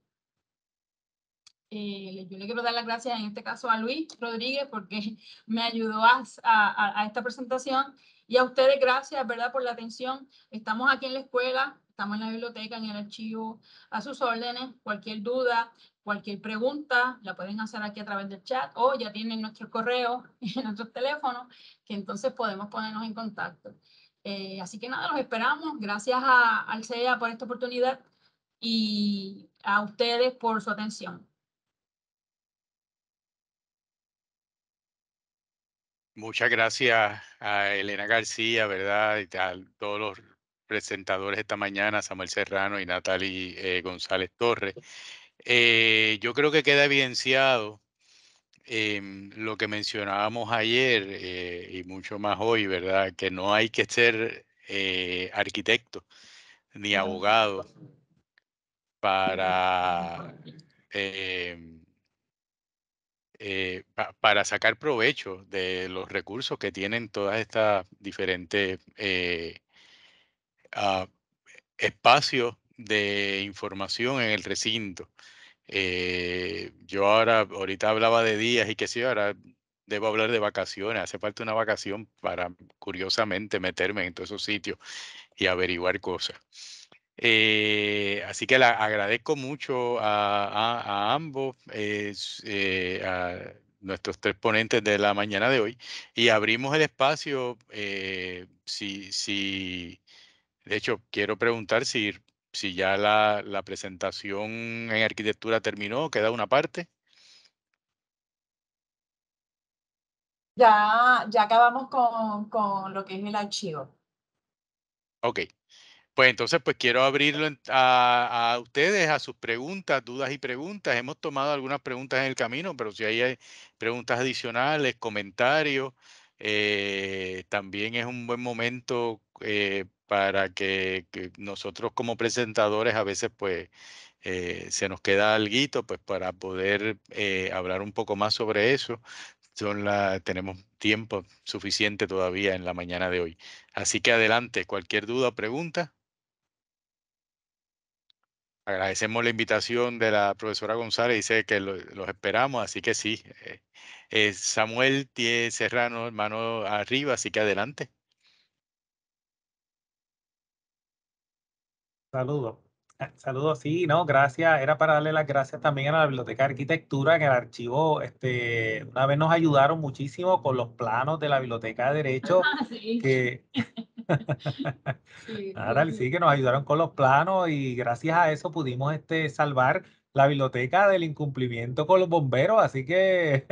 E eh, yo le quiero dar las gracias en este caso a Luis Rodríguez porque [laughs] me ayudó a, a esta presentación y a ustedes, gracias, ¿verdad?, por la atención. Estamos aquí en la escuela, estamos en la biblioteca, en el archivo, a sus órdenes. Cualquier duda, cualquier pregunta, la pueden hacer aquí a través del chat o ya tienen nuestro correo [laughs] y nuestros teléfonos, que entonces podemos ponernos en contacto. Eh, así que nada, los esperamos. Gracias al CEA por esta oportunidad y a ustedes por su atención. Muchas gracias a Elena García, ¿verdad? Y a todos los presentadores esta mañana, Samuel Serrano y Natalie eh, González Torres. Eh, yo creo que queda evidenciado em, lo que mencionábamos ayer eh, y mucho más hoy, ¿verdad? Que no hay que ser arquitecto ni abogado para eh, eh, para sacar provecho de los recursos que tienen todas estas diferentes eh, ah, espacios de información en el recinto. Eh, yo ahora, ahorita hablaba de días y que sí, ahora debo hablar de vacaciones. Hace falta una vacación para, curiosamente, meterme en todos esos sitios y averiguar cosas. Eh, así que la agradezco mucho a, ambos, eh, a nuestros tres ponentes de la mañana de hoy, y abrimos el espacio. Eh, si, si, de hecho, quiero preguntar si, si ya la, presentación en arquitectura terminó, queda una parte. Ya, ya acabamos con, con lo que es el archivo. Ok, pues entonces, pues quiero abrirlo a, ustedes, a sus preguntas, dudas y preguntas. Hemos tomado algunas preguntas en el camino, pero si hay eh, preguntas adicionales, comentarios, eh, también es un buen momento eh, para que, nosotros como presentadores a veces pues se nos queda algo pues para poder hablar un poco más sobre eso. Son la, tenemos tiempo suficiente todavía en la mañana de hoy. Así que adelante, cualquier duda o pregunta. Agradecemos la invitación de la profesora González, dice que los esperamos, así que sí. Eh, eh, Samuel tiene Serrano, hermano arriba, así que adelante. Saludos. Saludos, sí, no, gracias. Era para darle las gracias también a la Biblioteca de Arquitectura, que el archivo, este, una vez nos ayudaron muchísimo con los planos de la Biblioteca de Derecho, [laughs] ah, que Ahora [laughs] [laughs] sí. que nos ayudaron con los planos y gracias a eso pudimos este, salvar la biblioteca del incumplimiento con los bomberos. Así que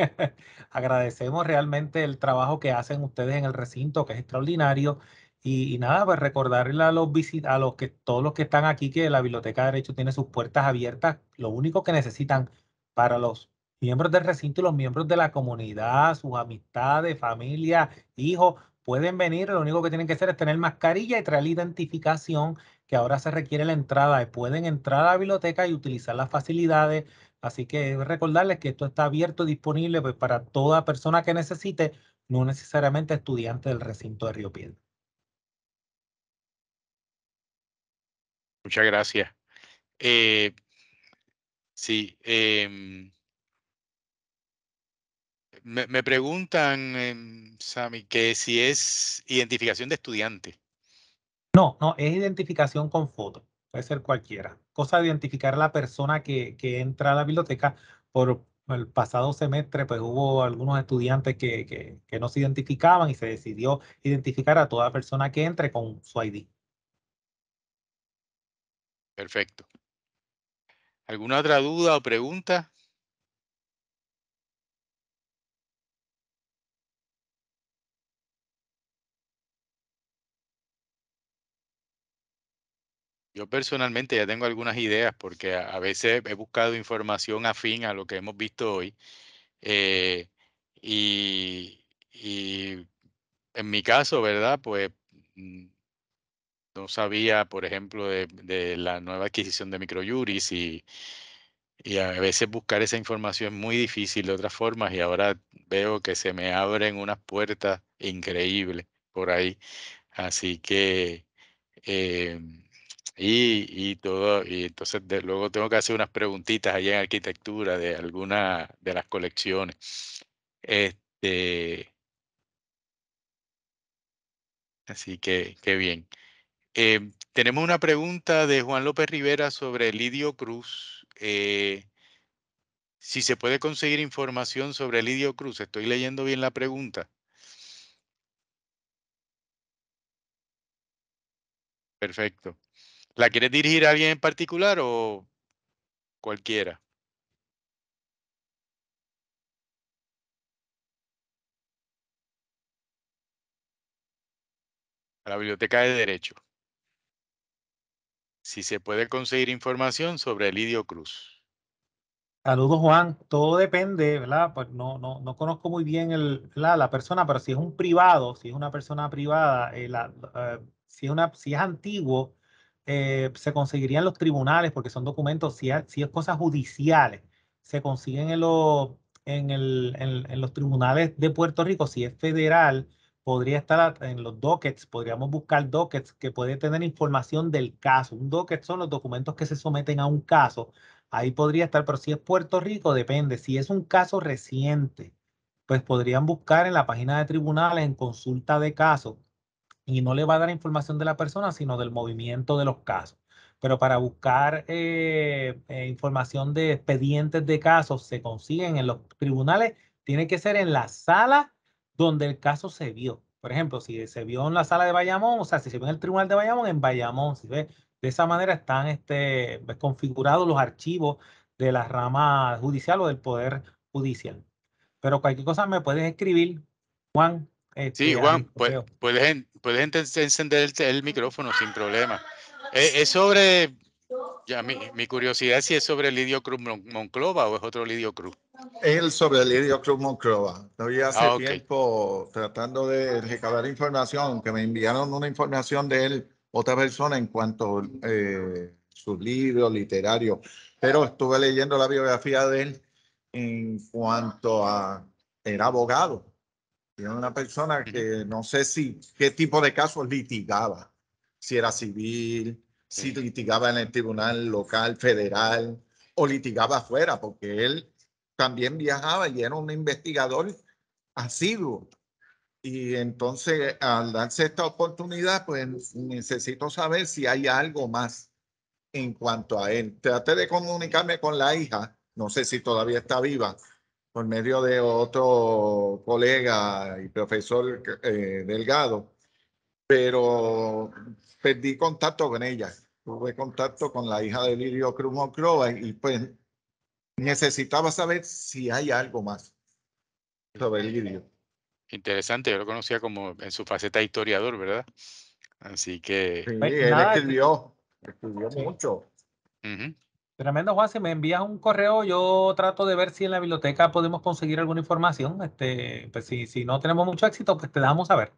agradecemos realmente el trabajo que hacen ustedes en el recinto, que es extraordinario. Y, nada, pues recordarle a los a los que todos los que están aquí que la Biblioteca de Derecho tiene sus puertas abiertas. Lo único que necesitan para los miembros del recinto y los miembros de la comunidad, sus amistades, familia, hijos, pueden venir. Lo único que tienen que hacer es tener mascarilla y traer la identificación que ahora se requiere la entrada. pueden entrar a la biblioteca y utilizar las facilidades. Así que recordarles que esto está abierto, disponible pues, para toda persona que necesite, no necesariamente estudiante del recinto de Río Piedra. Muchas gracias. Eh, sí. Em, me, preguntan, eh, Sami, que si es identificación de estudiante. No, no, es identificación con foto. Puede ser cualquiera. Cosa de identificar a la persona que, que entra a la biblioteca. Por el pasado semestre, pues hubo algunos estudiantes que, que no se identificaban y se decidió identificar a toda persona que entre con su ID. Perfecto. ¿Alguna otra duda o pregunta? Yo personalmente ya tengo algunas ideas porque a, veces he buscado información afín a lo que hemos visto hoy eh, y, en mi caso, ¿verdad? Pues mm, no sabía, por ejemplo, de, la nueva adquisición de Microjuris y, y a veces buscar esa información es muy difícil de otras formas y ahora veo que se me abren unas puertas increíbles por ahí. Así que, em, y, todo, y entonces luego tengo que hacer unas preguntitas allá en arquitectura de alguna de las colecciones. Este, así que, qué bien. Em, tenemos una pregunta de Juan López Rivera sobre Lidio Cruz. Eh, si se puede conseguir información sobre Lidio Cruz. Estoy leyendo bien la pregunta. Perfecto. ¿La quieres dirigir a alguien en particular o cualquiera? A la biblioteca de derecho si se puede conseguir información sobre Elidio Cruz. Saludos, Juan. Todo depende, ¿verdad? Pues no, no, no conozco muy bien la, persona, pero si es un privado, si es una persona privada, eh, eh, si, es antiguo, eh, se conseguirían los tribunales porque son documentos, si, es cosas judiciales, se consiguen en, en, los tribunales de Puerto Rico, si es federal, podría estar en los dockets, podríamos buscar dockets que puede tener información del caso. Un docket son los documentos que se someten a un caso. Ahí podría estar, pero si es Puerto Rico, depende. Si es un caso reciente, pues podrían buscar en la página de tribunales, en consulta de casos, y no le va a dar información de la persona, sino del movimiento de los casos. Pero para buscar eh, eh, información de expedientes de casos, se consiguen en los tribunales, tiene que ser en la sala donde el caso se vio. Por ejemplo, si se vio en la sala de Bayamón, o sea, si se vio en el tribunal de Bayamón, en Bayamón, si ve, de esa manera están este, pues, configurados los archivos de la rama judicial o del poder judicial. Pero cualquier cosa me puedes escribir, Juan. sí, este, Juan, pues, puedes, encender el, micrófono sin problema. Eh, es, sobre, ya mi, mi, curiosidad si es sobre Lidio Cruz Monclova o es otro Lidio Cruz el sobre el Cruz Moncloa. Estoy hace ah, tiempo tratando de recabar información, que me enviaron una información de él, otra persona, en cuanto a eh, su libro literario. Pero estuve leyendo la biografía de él en cuanto a. Era abogado. Era una persona que no sé si qué tipo de casos litigaba. Si era civil, si litigaba en el tribunal local, federal, o litigaba afuera, porque él también viajaba y era un investigador asiduo. Y entonces, al darse esta oportunidad, pues necesito saber si hay algo más en cuanto a él. Traté de comunicarme con la hija, no sé si todavía está viva, por medio de otro colega y profesor eh, Delgado, pero perdí contacto con ella. Tuve contacto con la hija de Lirio Cruz y pues necesitaba saber si hay algo más sobre Interesante, yo lo conocía como en su faceta historiador, ¿verdad? Así que... Sí, pues él escribió, escribió mucho. Tremendo, Juan, si me envías un correo, yo trato de ver si en la biblioteca podemos conseguir alguna información. Este, pues si, si no tenemos mucho éxito, pues te damos a ver.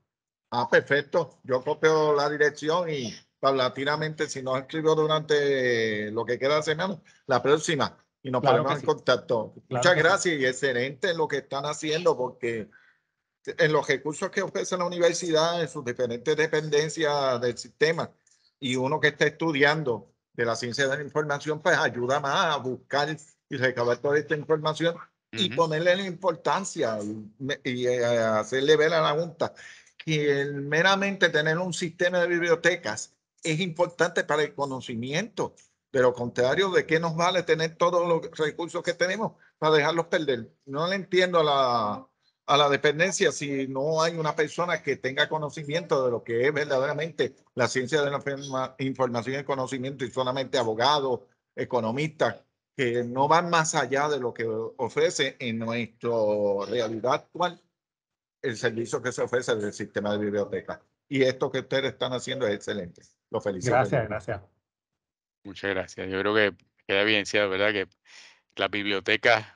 Ah, perfecto. Yo copio la dirección y paulatinamente, si no escribió durante lo que queda de semana, la próxima y nos ponemos en contacto. Muchas gracias y excelente lo que están haciendo porque en los recursos que ofrece la universidad, en sus diferentes dependencias del sistema, y uno que está estudiando de la ciencia de la información, pues ayuda más a buscar y recabar toda esta información y ponerle la importancia y, eh, hacerle ver a la Junta que el meramente tener un sistema de bibliotecas es importante para el conocimiento pero contrario, ¿de qué nos vale tener todos los recursos que tenemos para dejarlos perder? No le entiendo a la, a la dependencia si no hay una persona que tenga conocimiento de lo que es verdaderamente la ciencia de la información y conocimiento y solamente abogados, economistas, que no van más allá de lo que ofrece en nuestra realidad actual el servicio que se ofrece del sistema de biblioteca. Y esto que ustedes están haciendo es excelente. Lo felicito. Gracias, gracias. Muchas gracias. Yo creo que queda evidenciado, ¿verdad? Que las bibliotecas,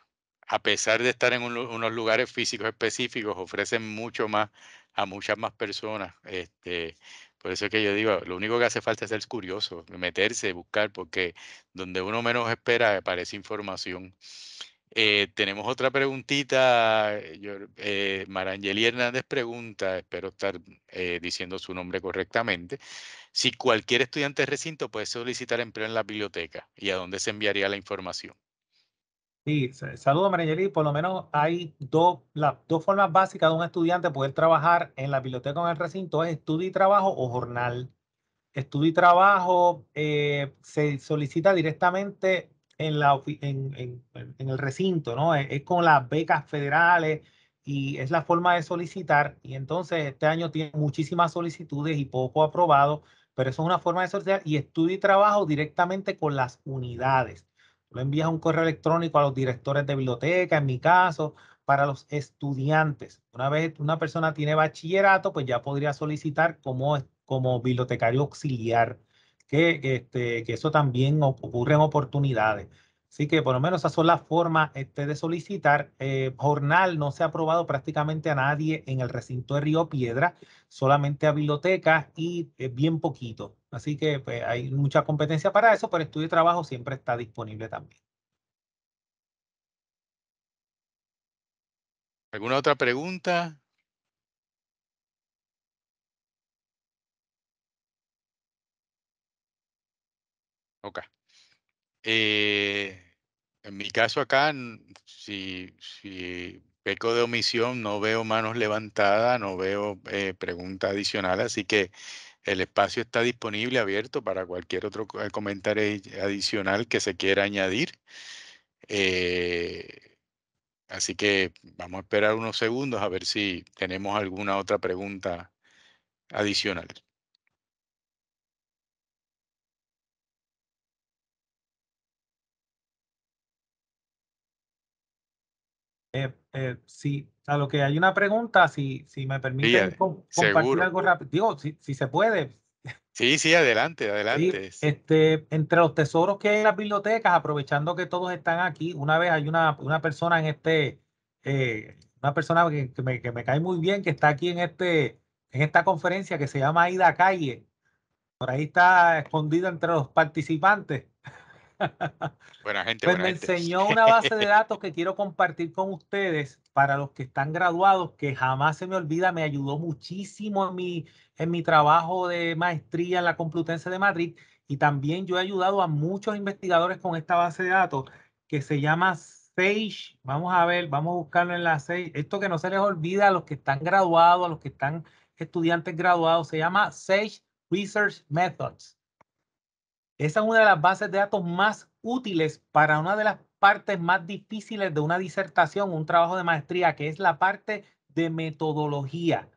a pesar de estar en unos lugares físicos específicos, ofrecen mucho más a muchas más personas. Este, por eso es que yo digo, lo único que hace falta es ser curioso, meterse, buscar, porque donde uno menos espera aparece información. Eh, tenemos otra preguntita. Eh, eh, Marangeli Hernández pregunta, espero estar diciendo su nombre correctamente. Si cualquier estudiante de recinto puede solicitar empleo en la biblioteca, ¿y a dónde se enviaría la información? Sí, saludo, y Por lo menos hay dos, dos formas básicas de un estudiante poder trabajar en la biblioteca o en el recinto, es estudio y trabajo o jornal. Estudio y trabajo eh, se solicita directamente en, la, en, el recinto, ¿no? Es, es, con las becas federales y es la forma de solicitar. Y entonces este año tiene muchísimas solicitudes y poco aprobado pero eso es una forma de sortear y estudio y trabajo directamente con las unidades. Lo envías un correo electrónico a los directores de biblioteca, en mi caso, para los estudiantes. Una vez una persona tiene bachillerato, pues ya podría solicitar como, como bibliotecario auxiliar, que este, eso también ocurre en oportunidades. Así que por lo menos esas son las formas este, de solicitar. Eh, jornal no se ha aprobado prácticamente a nadie en el recinto de Río Piedra, solamente a bibliotecas y eh, bien poquito. Así que pues, hay mucha competencia para eso, pero estudio y trabajo siempre está disponible también. ¿Alguna otra pregunta? Ok. Eh, en mi caso acá, si, peco de omisión, no veo manos levantadas, no veo eh, pregunta adicional, así que el espacio está disponible, abierto para cualquier otro eh, comentario adicional que se quiera añadir. Eh, así que vamos a esperar unos segundos a ver si tenemos alguna otra pregunta adicional. Eh, eh, a lo que hay una pregunta, si, si me permite eh, compartir algo rápido, digo, si, se puede. Sí, sí, adelante, adelante. este, entre los tesoros que hay en las bibliotecas, aprovechando que todos están aquí, una vez hay una, una persona en este, una persona que, me, que, me, cae muy bien, que está aquí en, este, en esta conferencia que se llama Ida Calle. Por ahí está escondida entre los participantes. Bueno, gente, pues me enseñó [laughs] una base de datos que quiero compartir con ustedes para los que están graduados, que jamás se me olvida, me ayudó muchísimo en mi, en mi trabajo de maestría en la Complutense de Madrid y también yo he ayudado a muchos investigadores con esta base de datos que se llama Sage. Vamos a ver, vamos a buscarlo en la Sage. Esto que no se les olvida a los que están graduados, a los que están estudiantes graduados, se llama Sage Research Methods. Esa es una de las bases de datos más útiles para una de las partes más difíciles de una disertación, un trabajo de maestría, que es la parte de metodología.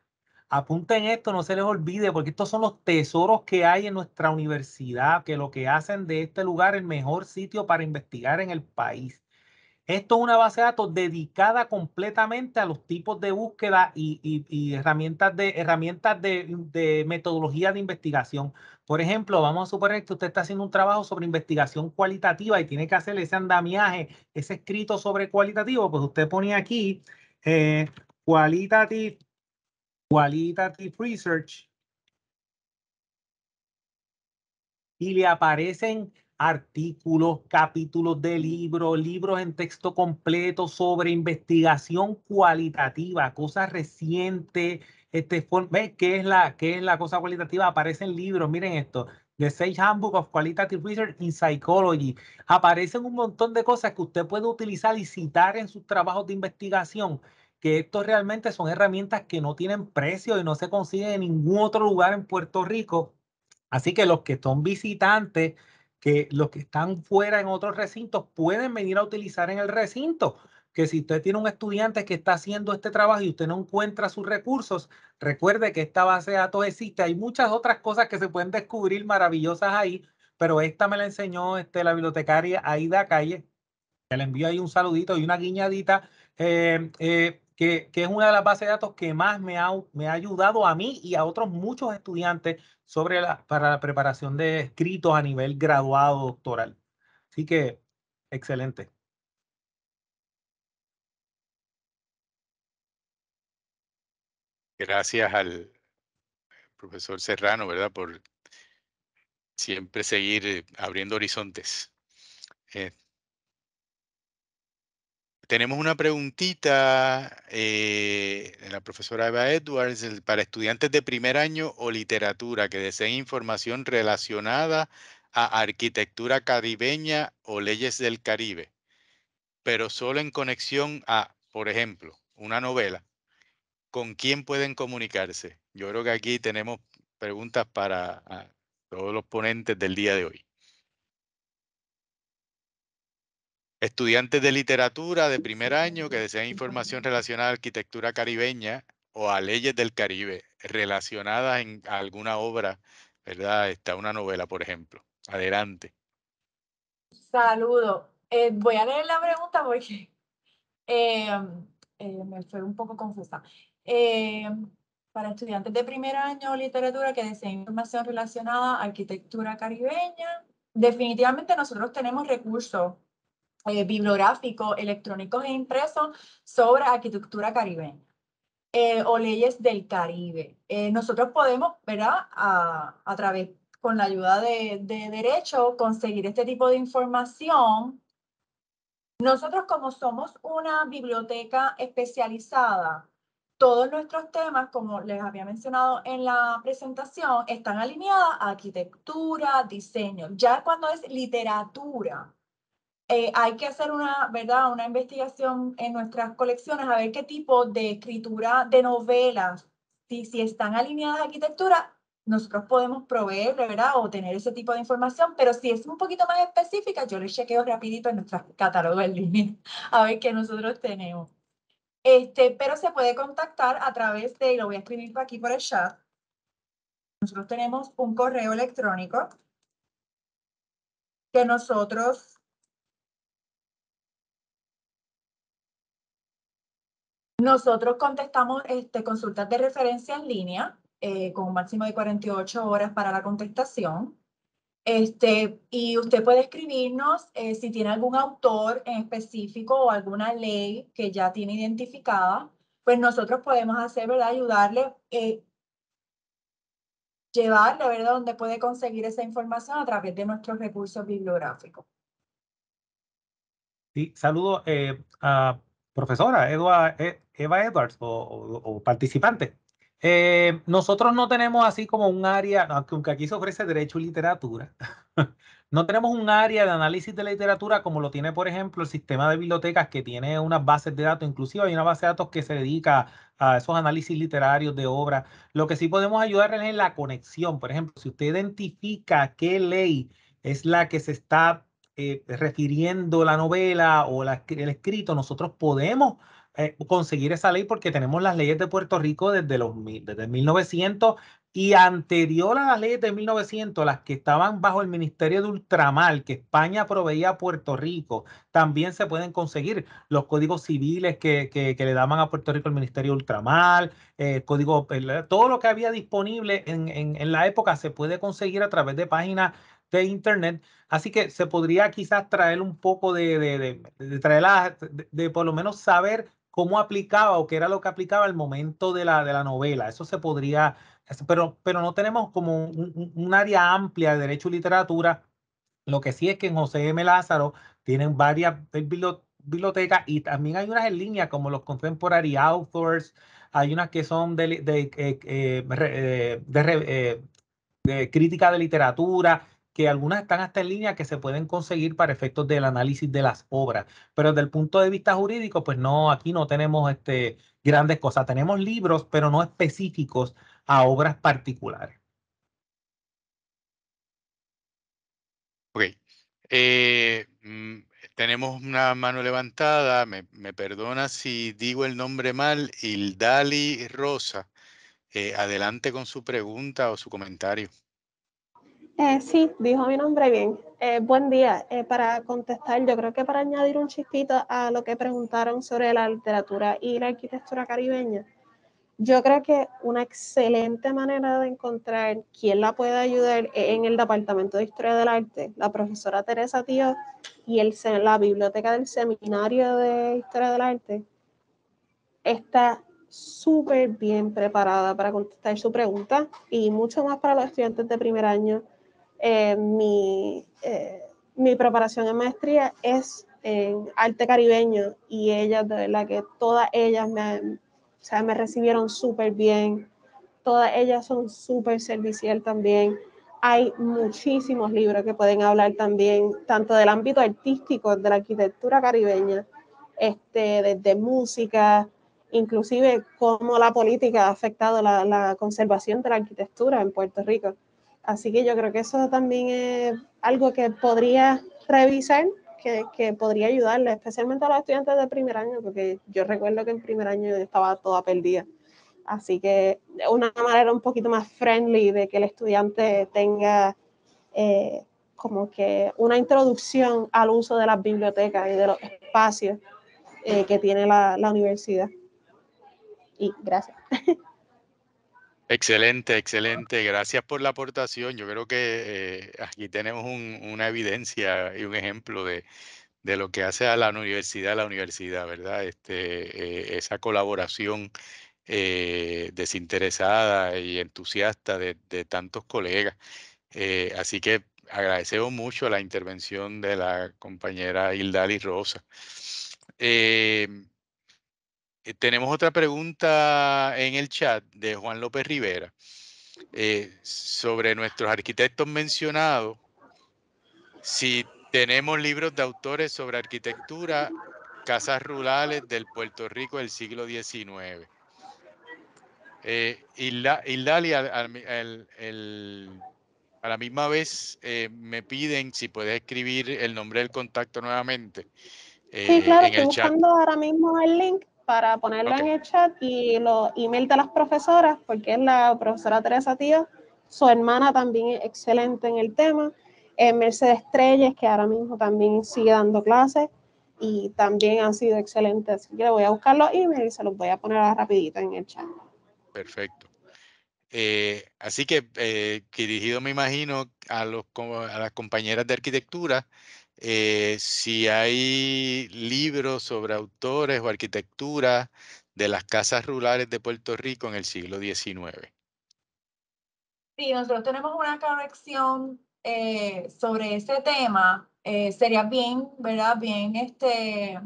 Apunten esto, no se les olvide, porque estos son los tesoros que hay en nuestra universidad, que lo que hacen de este lugar el mejor sitio para investigar en el país. Esto es una base de datos dedicada completamente a los tipos de búsqueda y, herramientas, de, herramientas de metodología de investigación. Por ejemplo, vamos a suponer que usted está haciendo un trabajo sobre investigación cualitativa y tiene que hacer ese andamiaje, ese escrito sobre cualitativo, pues usted pone aquí eh, qualitative, research y le aparecen artículos, capítulos de mm. libros, libros en texto completo sobre investigación cualitativa, cosas recientes, este, qué es, la, qué es la cosa cualitativa? Aparecen libros, miren esto. The Sage Handbook of Qualitative Research in Psychology. Aparecen un montón de cosas que usted puede utilizar y citar en sus trabajos de investigación, que estos realmente son herramientas que no tienen precio y no se consiguen en ningún otro lugar en Puerto Rico. Así que los que son visitantes, que los que están fuera en otros recintos, pueden venir a utilizar en el recinto que si usted tiene un estudiante que está haciendo este trabajo y usted no encuentra sus recursos, recuerde que esta base de datos existe. Hay muchas otras cosas que se pueden descubrir maravillosas ahí, pero esta me la enseñó este, la bibliotecaria Aida Calle. Que le envío ahí un saludito y una guiñadita, eh, eh, que, es una de las bases de datos que más me ha, me ha ayudado a mí y a otros muchos estudiantes sobre la, para la preparación de escritos a nivel graduado doctoral. Así que, excelente. gracias al profesor Serrano, ¿verdad? Por siempre seguir eh, abriendo horizontes. Eh, tenemos una preguntita eh, de la profesora Eva Edwards para estudiantes de primer año o literatura que deseen información relacionada a arquitectura caribeña o leyes del Caribe, pero solo en conexión a, por ejemplo, una novela ¿con quién pueden comunicarse? Yo creo que aquí tenemos preguntas para ah, todos los ponentes del día de hoy. Estudiantes de literatura de primer año que desean información relacionada a arquitectura caribeña o a leyes del Caribe relacionadas en alguna obra, ¿verdad? Está una novela, por ejemplo. Adelante. Saludo. Eh, voy a leer la pregunta porque em, eh, me fue un poco confusa. Eh, para estudiantes de primer año literatura que deseen información relacionada a arquitectura caribeña. Definitivamente nosotros tenemos recursos eh, bibliográficos, electrónicos e impresos sobre arquitectura caribeña. Eh, o leyes del Caribe. nosotros podemos, ¿verdad? A, través, con la ayuda de, de, derecho, conseguir este tipo de información. Nosotros como somos una biblioteca especializada, todos nuestros temas, como les había mencionado en la presentación, están alineados a arquitectura, diseño. Ya cuando es literatura, eh, hay que hacer una, ¿verdad? una investigación en nuestras colecciones a ver qué tipo de escritura de novelas, si, si están alineadas a arquitectura, nosotros podemos proveer, ¿verdad? O tener ese tipo de información, pero si es un poquito más específica, yo les chequeo rapidito en nuestro catálogo en línea [laughs] a ver qué nosotros tenemos. Este, pero se puede contactar a través de, lo voy a escribir aquí por el chat, nosotros tenemos un correo electrónico que nosotros nosotros contestamos este, consultas de referencia en línea eh, con un máximo de 48 horas para la contestación. Este, y usted puede escribirnos eh, si tiene algún autor en específico o alguna ley que ya tiene identificada, pues nosotros podemos hacer, ¿verdad? Ayudarle, eh, llevarle, ¿verdad? Donde puede conseguir esa información a través de nuestros recursos bibliográficos. Sí, saludo eh, a profesora eh, Eva, Edwards o participante. Eh, nosotros no tenemos así como un área, aunque aquí se ofrece derecho y literatura, [laughs] no tenemos un área de análisis de literatura como lo tiene, por ejemplo, el sistema de bibliotecas que tiene unas bases de datos, inclusive hay una base de datos que se dedica a esos análisis literarios de obra. Lo que sí podemos ayudar es en la conexión, por ejemplo, si usted identifica qué ley es la que se está eh, refiriendo la novela o el escrito, nosotros podemos eh, conseguir esa ley porque tenemos las leyes de Puerto Rico desde, los, desde 1900 y anterior a las leyes de 1900, las que estaban bajo el Ministerio de Ultramar, que España proveía a Puerto Rico, también se pueden conseguir los códigos civiles que, le daban a Puerto Rico el Ministerio de Ultramar, eh, código, eh, todo lo que había disponible en, la época se puede conseguir a través de páginas de Internet. Así que se podría quizás traer un poco de, de, de, de, por lo menos saber cómo aplicaba o qué era lo que aplicaba al momento de la, de la novela. Eso se podría, pero, pero no tenemos como un, área amplia de derecho y literatura. Lo que sí es que en José M. Lázaro tienen varias bibliotecas y también hay unas en línea como los Contemporary Authors, hay unas que son de, de, eh, eh, eh, de, de crítica de literatura que algunas están hasta en línea que se pueden conseguir para efectos del análisis de las obras. Pero desde el punto de vista jurídico, pues no, aquí no tenemos este, grandes cosas. Tenemos libros, pero no específicos a obras particulares. Ok. Eh, mm, tenemos una mano levantada. Me, perdona si digo el nombre mal. Dali Rosa. Eh, adelante con su pregunta o su comentario. Eh, sí, dijo mi nombre bien. Eh, buen día. Eh, para contestar, yo creo que para añadir un chispito a lo que preguntaron sobre la literatura y la arquitectura caribeña, yo creo que una excelente manera de encontrar quién la puede ayudar en el Departamento de Historia del Arte, la profesora Teresa Tío y la biblioteca del Seminario de Historia del Arte está súper bien preparada para contestar su pregunta y mucho más para los estudiantes de primer año eh, mi, eh, mi, preparación en maestría es en arte caribeño y ellas, de que todas ellas me, o sea, me recibieron súper bien, todas ellas son súper servicial también. Hay muchísimos libros que pueden hablar también, tanto del ámbito artístico, de la arquitectura caribeña, este, desde música, inclusive cómo la política ha afectado la, la conservación de la arquitectura en Puerto Rico. Así que yo creo que eso también es algo que podría revisar, que, que podría ayudarle, especialmente a los estudiantes de primer año, porque yo recuerdo que en primer año yo estaba toda perdida. Así que una manera un poquito más friendly de que el estudiante tenga eh, como que una introducción al uso de las bibliotecas y de los espacios eh, que tiene la, la universidad. Y gracias. [laughs] Excelente, excelente. Gracias por la aportación. Yo creo que eh, aquí tenemos una evidencia y un ejemplo de, lo que hace a la universidad, a la universidad, ¿verdad? Este, eh, esa colaboración eh, desinteresada y entusiasta de, de tantos colegas. así que agradecemos mucho la intervención de la compañera Hildali Rosa. Eh, tenemos otra pregunta en el chat de Juan López Rivera eh, sobre nuestros arquitectos mencionados. Si tenemos libros de autores sobre arquitectura, casas rurales del Puerto Rico del siglo XIX. y, la, a la misma vez eh, me piden si puedes escribir el nombre del contacto nuevamente. sí, claro, estoy buscando ahora mismo el link para ponerlo en el chat y los email de las profesoras, porque es la profesora Teresa Tía, su hermana también es excelente en el tema, eh, Mercedes Trelles, que ahora mismo también sigue dando clases y también ha sido excelente. Así que le voy a buscar los emails y se los voy a poner rapidito en el chat. Perfecto. Eh, así eh, que dirigido, me imagino, a, los, a las compañeras de arquitectura eh, si hay libros sobre autores o arquitectura de las casas rurales de Puerto Rico en el siglo XIX. Sí, nosotros tenemos una colección eh, sobre ese tema. Eh, sería bien, ¿verdad? Bien este,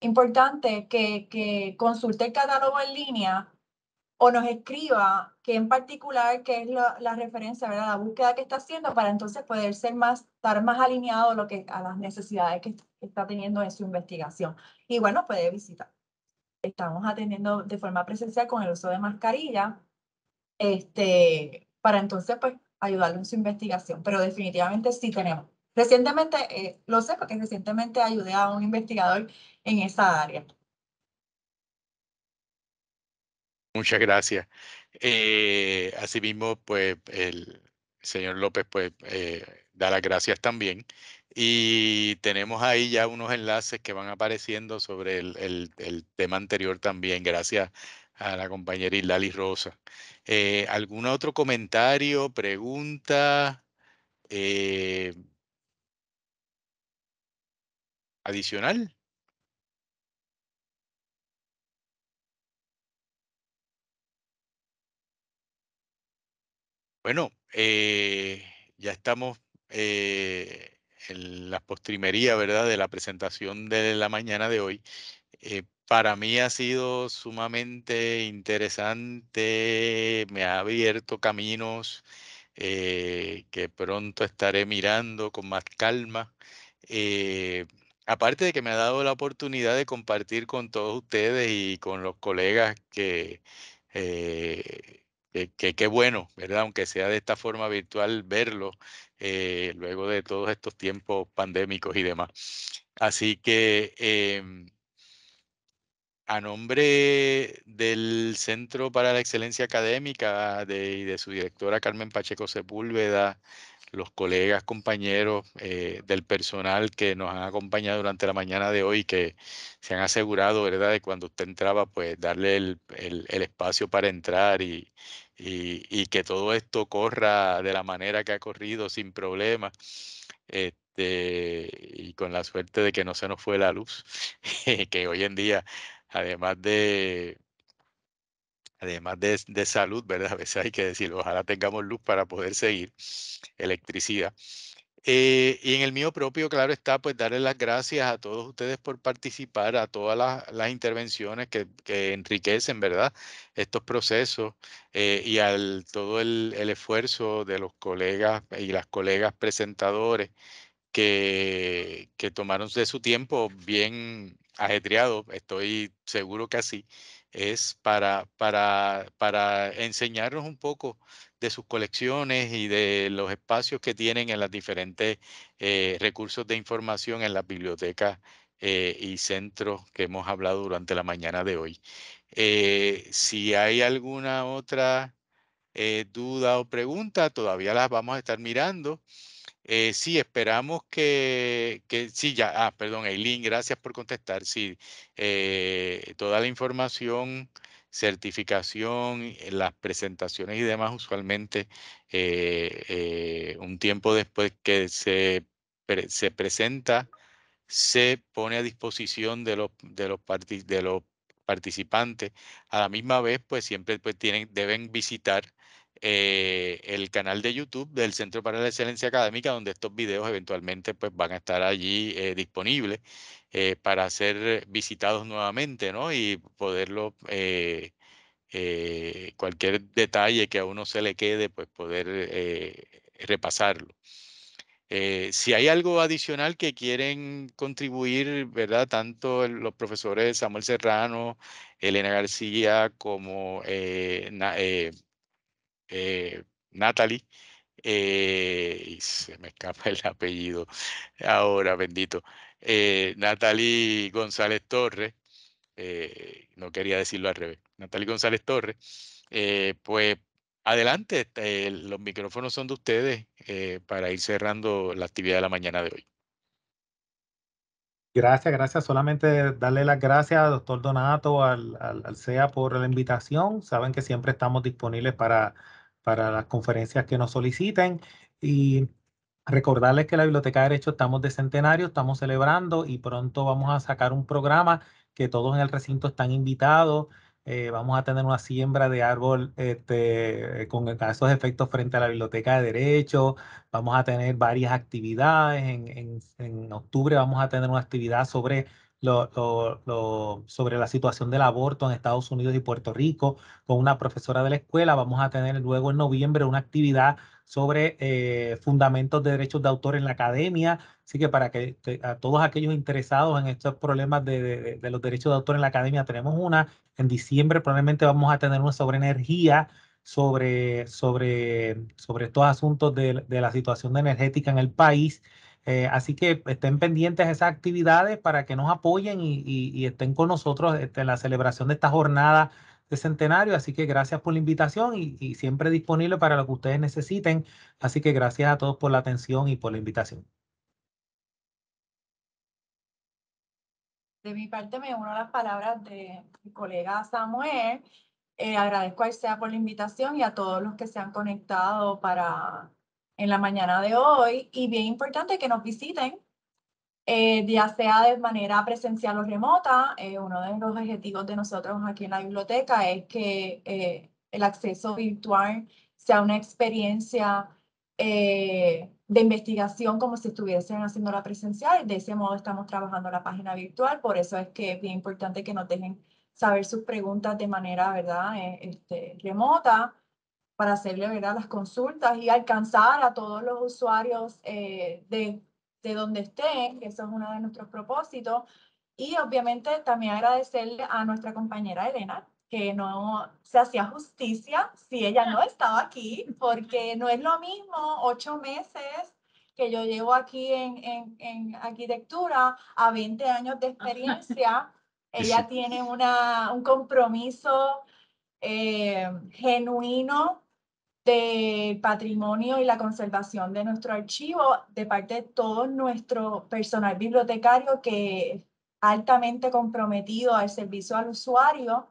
importante que, que consulte el catálogo en línea o nos escriba qué en particular, qué es la, referencia, ¿verdad? la búsqueda que está haciendo para entonces poder ser más, estar más alineado a, lo que, a las necesidades que está teniendo en su investigación. Y bueno, puede visitar. Estamos atendiendo de forma presencial con el uso de mascarilla, este, para entonces pues ayudarlo en su investigación, pero definitivamente sí tenemos. Recientemente, eh, lo sé porque recientemente ayudé a un investigador en esa área. Muchas gracias. Eh, asimismo, pues el señor López pues eh, da las gracias también. Y tenemos ahí ya unos enlaces que van apareciendo sobre el, tema anterior también, gracias a la compañera lali Rosa. Eh, ¿Algún otro comentario, pregunta adicional? Bueno, eh, ya estamos eh, en la postrimería, ¿verdad?, de la presentación de la mañana de hoy. Eh, para mí ha sido sumamente interesante, me ha abierto caminos que pronto estaré mirando con más calma. aparte de que me ha dado la oportunidad de compartir con todos ustedes y con los colegas que que, bueno, ¿verdad? Aunque sea de esta forma virtual, verlo eh, luego de todos estos tiempos pandémicos y demás. Así que em, a nombre del Centro para la Excelencia Académica y de su directora Carmen Pacheco Sepúlveda, los colegas, compañeros eh, del personal que nos han acompañado durante la mañana de hoy, que se han asegurado, ¿verdad?, de cuando usted entraba, pues darle el, espacio para entrar y, y, que todo esto corra de la manera que ha corrido, sin problemas. Este, y con la suerte de que no se nos fue la luz, [laughs] que hoy en día, además de además de, de, salud, ¿verdad? A veces hay que decir, ojalá tengamos luz para poder seguir, electricidad. Eh, y en el mío propio, claro está, pues darle las gracias a todos ustedes por participar, a todas las, las intervenciones que, que, enriquecen, ¿verdad? Estos procesos eh, y al todo el, el esfuerzo de los colegas y las colegas presentadores que, que, tomaron de su tiempo bien ajetreado, estoy seguro que así, es para, enseñarnos un poco de sus colecciones y de los espacios que tienen en los diferentes eh, recursos de información en las bibliotecas eh, y centros que hemos hablado durante la mañana de hoy. Eh, si hay alguna otra duda o pregunta, todavía las vamos a estar mirando. Eh, sí, esperamos que, sí, ya, ah, perdón, Eileen, gracias por contestar. Sí, eh, toda la información, certificación, eh, las presentaciones y demás, usualmente un tiempo después que se, se presenta, se pone a disposición de los, de los, de los participantes. A la misma vez, pues siempre pues, tienen, deben visitar eh, el canal de YouTube del Centro para la Excelencia Académica, donde estos videos eventualmente pues, van a estar allí eh, disponibles eh, para ser visitados nuevamente, ¿no? Y poderlo, cualquier detalle que a uno se le quede, pues poder repasarlo. si hay algo adicional que quieren contribuir, ¿verdad? Tanto los profesores Samuel Serrano, Elena García, como eh, Natalie, eh, se me escapa el apellido ahora, bendito, eh, Natalie González Torres, eh, no quería decirlo al revés, Natalie González Torres, eh, pues adelante, los micrófonos son de ustedes para ir cerrando la actividad de la mañana de hoy. Gracias, gracias. Solamente darle las gracias, al doctor Donato, al, al, al, CEA por la invitación. Saben que siempre estamos disponibles para para las conferencias que nos soliciten y recordarles que la Biblioteca de Derecho estamos de centenario, estamos celebrando y pronto vamos a sacar un programa que todos en el recinto están invitados. Eh, vamos a tener una siembra de árbol este, con esos efectos frente a la Biblioteca de Derecho. Vamos a tener varias actividades. en octubre vamos a tener una actividad sobre sobre la situación del aborto en Estados Unidos y Puerto Rico con una profesora de la escuela. Vamos a tener luego en noviembre una actividad sobre eh, fundamentos de derechos de autor en la academia. Así que para que, a todos aquellos interesados en estos problemas de, los derechos de autor en la academia, tenemos una. En diciembre probablemente vamos a tener una sobre energía. Sobre, sobre, sobre estos asuntos de la situación energética en el país. Eh, así que estén pendientes de esas actividades para que nos apoyen y, estén con nosotros este, en la celebración de esta jornada de centenario. Así que gracias por la invitación y, siempre disponible para lo que ustedes necesiten. Así que gracias a todos por la atención y por la invitación. De mi parte me uno a las palabras de mi colega Samuel. Eh, agradezco a él por la invitación y a todos los que se han conectado para en la mañana de hoy y bien importante que nos visiten, eh, ya sea de manera presencial o remota. Eh, uno de los objetivos de nosotros aquí en la biblioteca es que eh, el acceso virtual sea una experiencia de investigación como si estuviesen haciendo la presencial. De ese modo estamos trabajando la página virtual, por eso es que es bien importante que nos dejen saber sus preguntas de manera, ¿verdad?, este, remota para hacerle a las consultas y alcanzar a todos los usuarios eh, de, de, donde estén, que eso es uno de nuestros propósitos. Y obviamente también agradecerle a nuestra compañera Elena, que no se hacía justicia si ella no estaba aquí, porque no es lo mismo ocho meses que yo llevo aquí en, en, en arquitectura a 20 años de experiencia. [laughs] Ella tiene una, un compromiso eh, genuino de patrimonio y la conservación de nuestro archivo de parte de todo nuestro personal bibliotecario que es altamente comprometido al servicio al usuario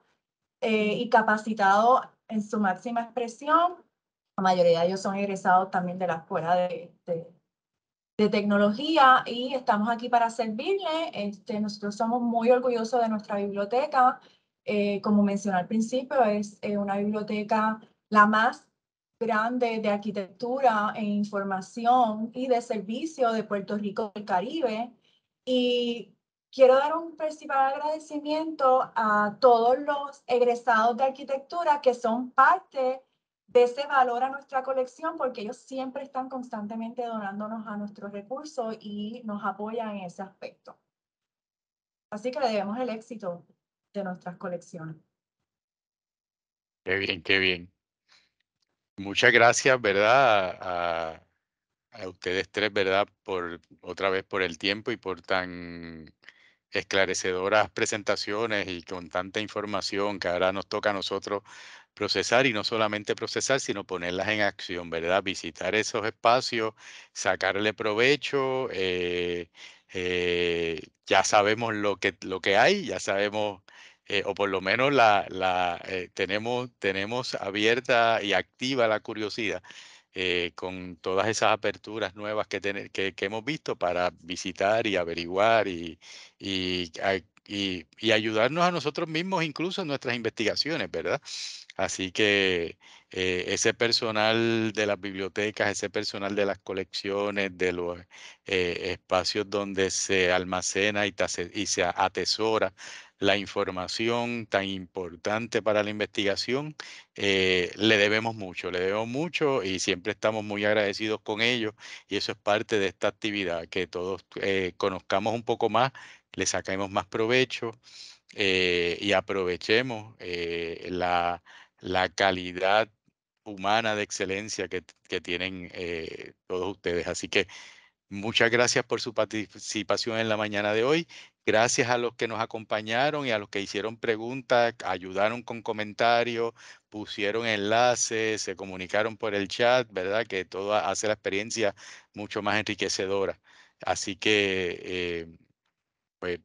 eh, y capacitado en su máxima expresión. La mayoría de ellos son egresados también de la Escuela de, de, Tecnología y estamos aquí para servirle. Este, nosotros somos muy orgullosos de nuestra biblioteca. Eh, como mencioné al principio, es eh, una biblioteca la más grande de arquitectura e información y de servicio de Puerto Rico y el Caribe. Y quiero dar un principal agradecimiento a todos los egresados de arquitectura que son parte de ese valor a nuestra colección porque ellos siempre están constantemente donándonos a nuestros recursos y nos apoyan en ese aspecto. Así que le debemos el éxito de nuestras colecciones. Qué bien, qué bien. Muchas gracias, ¿verdad? A, ustedes tres, ¿verdad? Por otra vez por el tiempo y por tan esclarecedoras presentaciones y con tanta información que ahora nos toca a nosotros procesar y no solamente procesar, sino ponerlas en acción, ¿verdad? Visitar esos espacios, sacarle provecho. Eh, eh, ya sabemos lo que, lo que hay, ya sabemos eh, o por lo menos la, eh, tenemos, tenemos abierta y activa la curiosidad eh, con todas esas aperturas nuevas que, que, hemos visto para visitar y averiguar y, y, ayudarnos a nosotros mismos incluso en nuestras investigaciones, ¿verdad? Así que ese personal de las bibliotecas, ese personal de las colecciones, de los espacios donde se almacena y, y se atesora la información tan importante para la investigación, eh, le debemos mucho, le debemos mucho y siempre estamos muy agradecidos con ellos y eso es parte de esta actividad, que todos eh, conozcamos un poco más, le saquemos más provecho eh, y aprovechemos la, la calidad humana de excelencia que, que tienen todos ustedes. Así que muchas gracias por su participación en la mañana de hoy Gracias a los que nos acompañaron y a los que hicieron preguntas, ayudaron con comentarios, pusieron enlaces, se comunicaron por el chat, ¿verdad? Que todo hace la experiencia mucho más enriquecedora. Así que, eh, pues,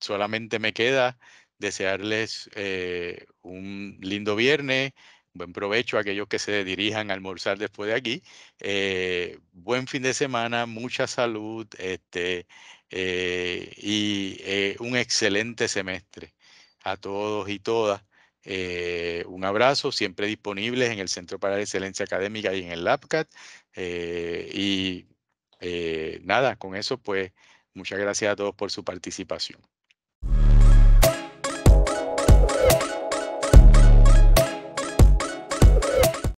solamente me queda desearles eh, un lindo viernes, buen provecho a aquellos que se dirijan a almorzar después de aquí, eh, buen fin de semana, mucha salud, este, eh, y eh, un excelente semestre a todos y todas. Eh, un abrazo, siempre disponibles en el Centro para la Excelencia Académica y en el LabCat. y nada, con eso pues muchas gracias a todos por su participación.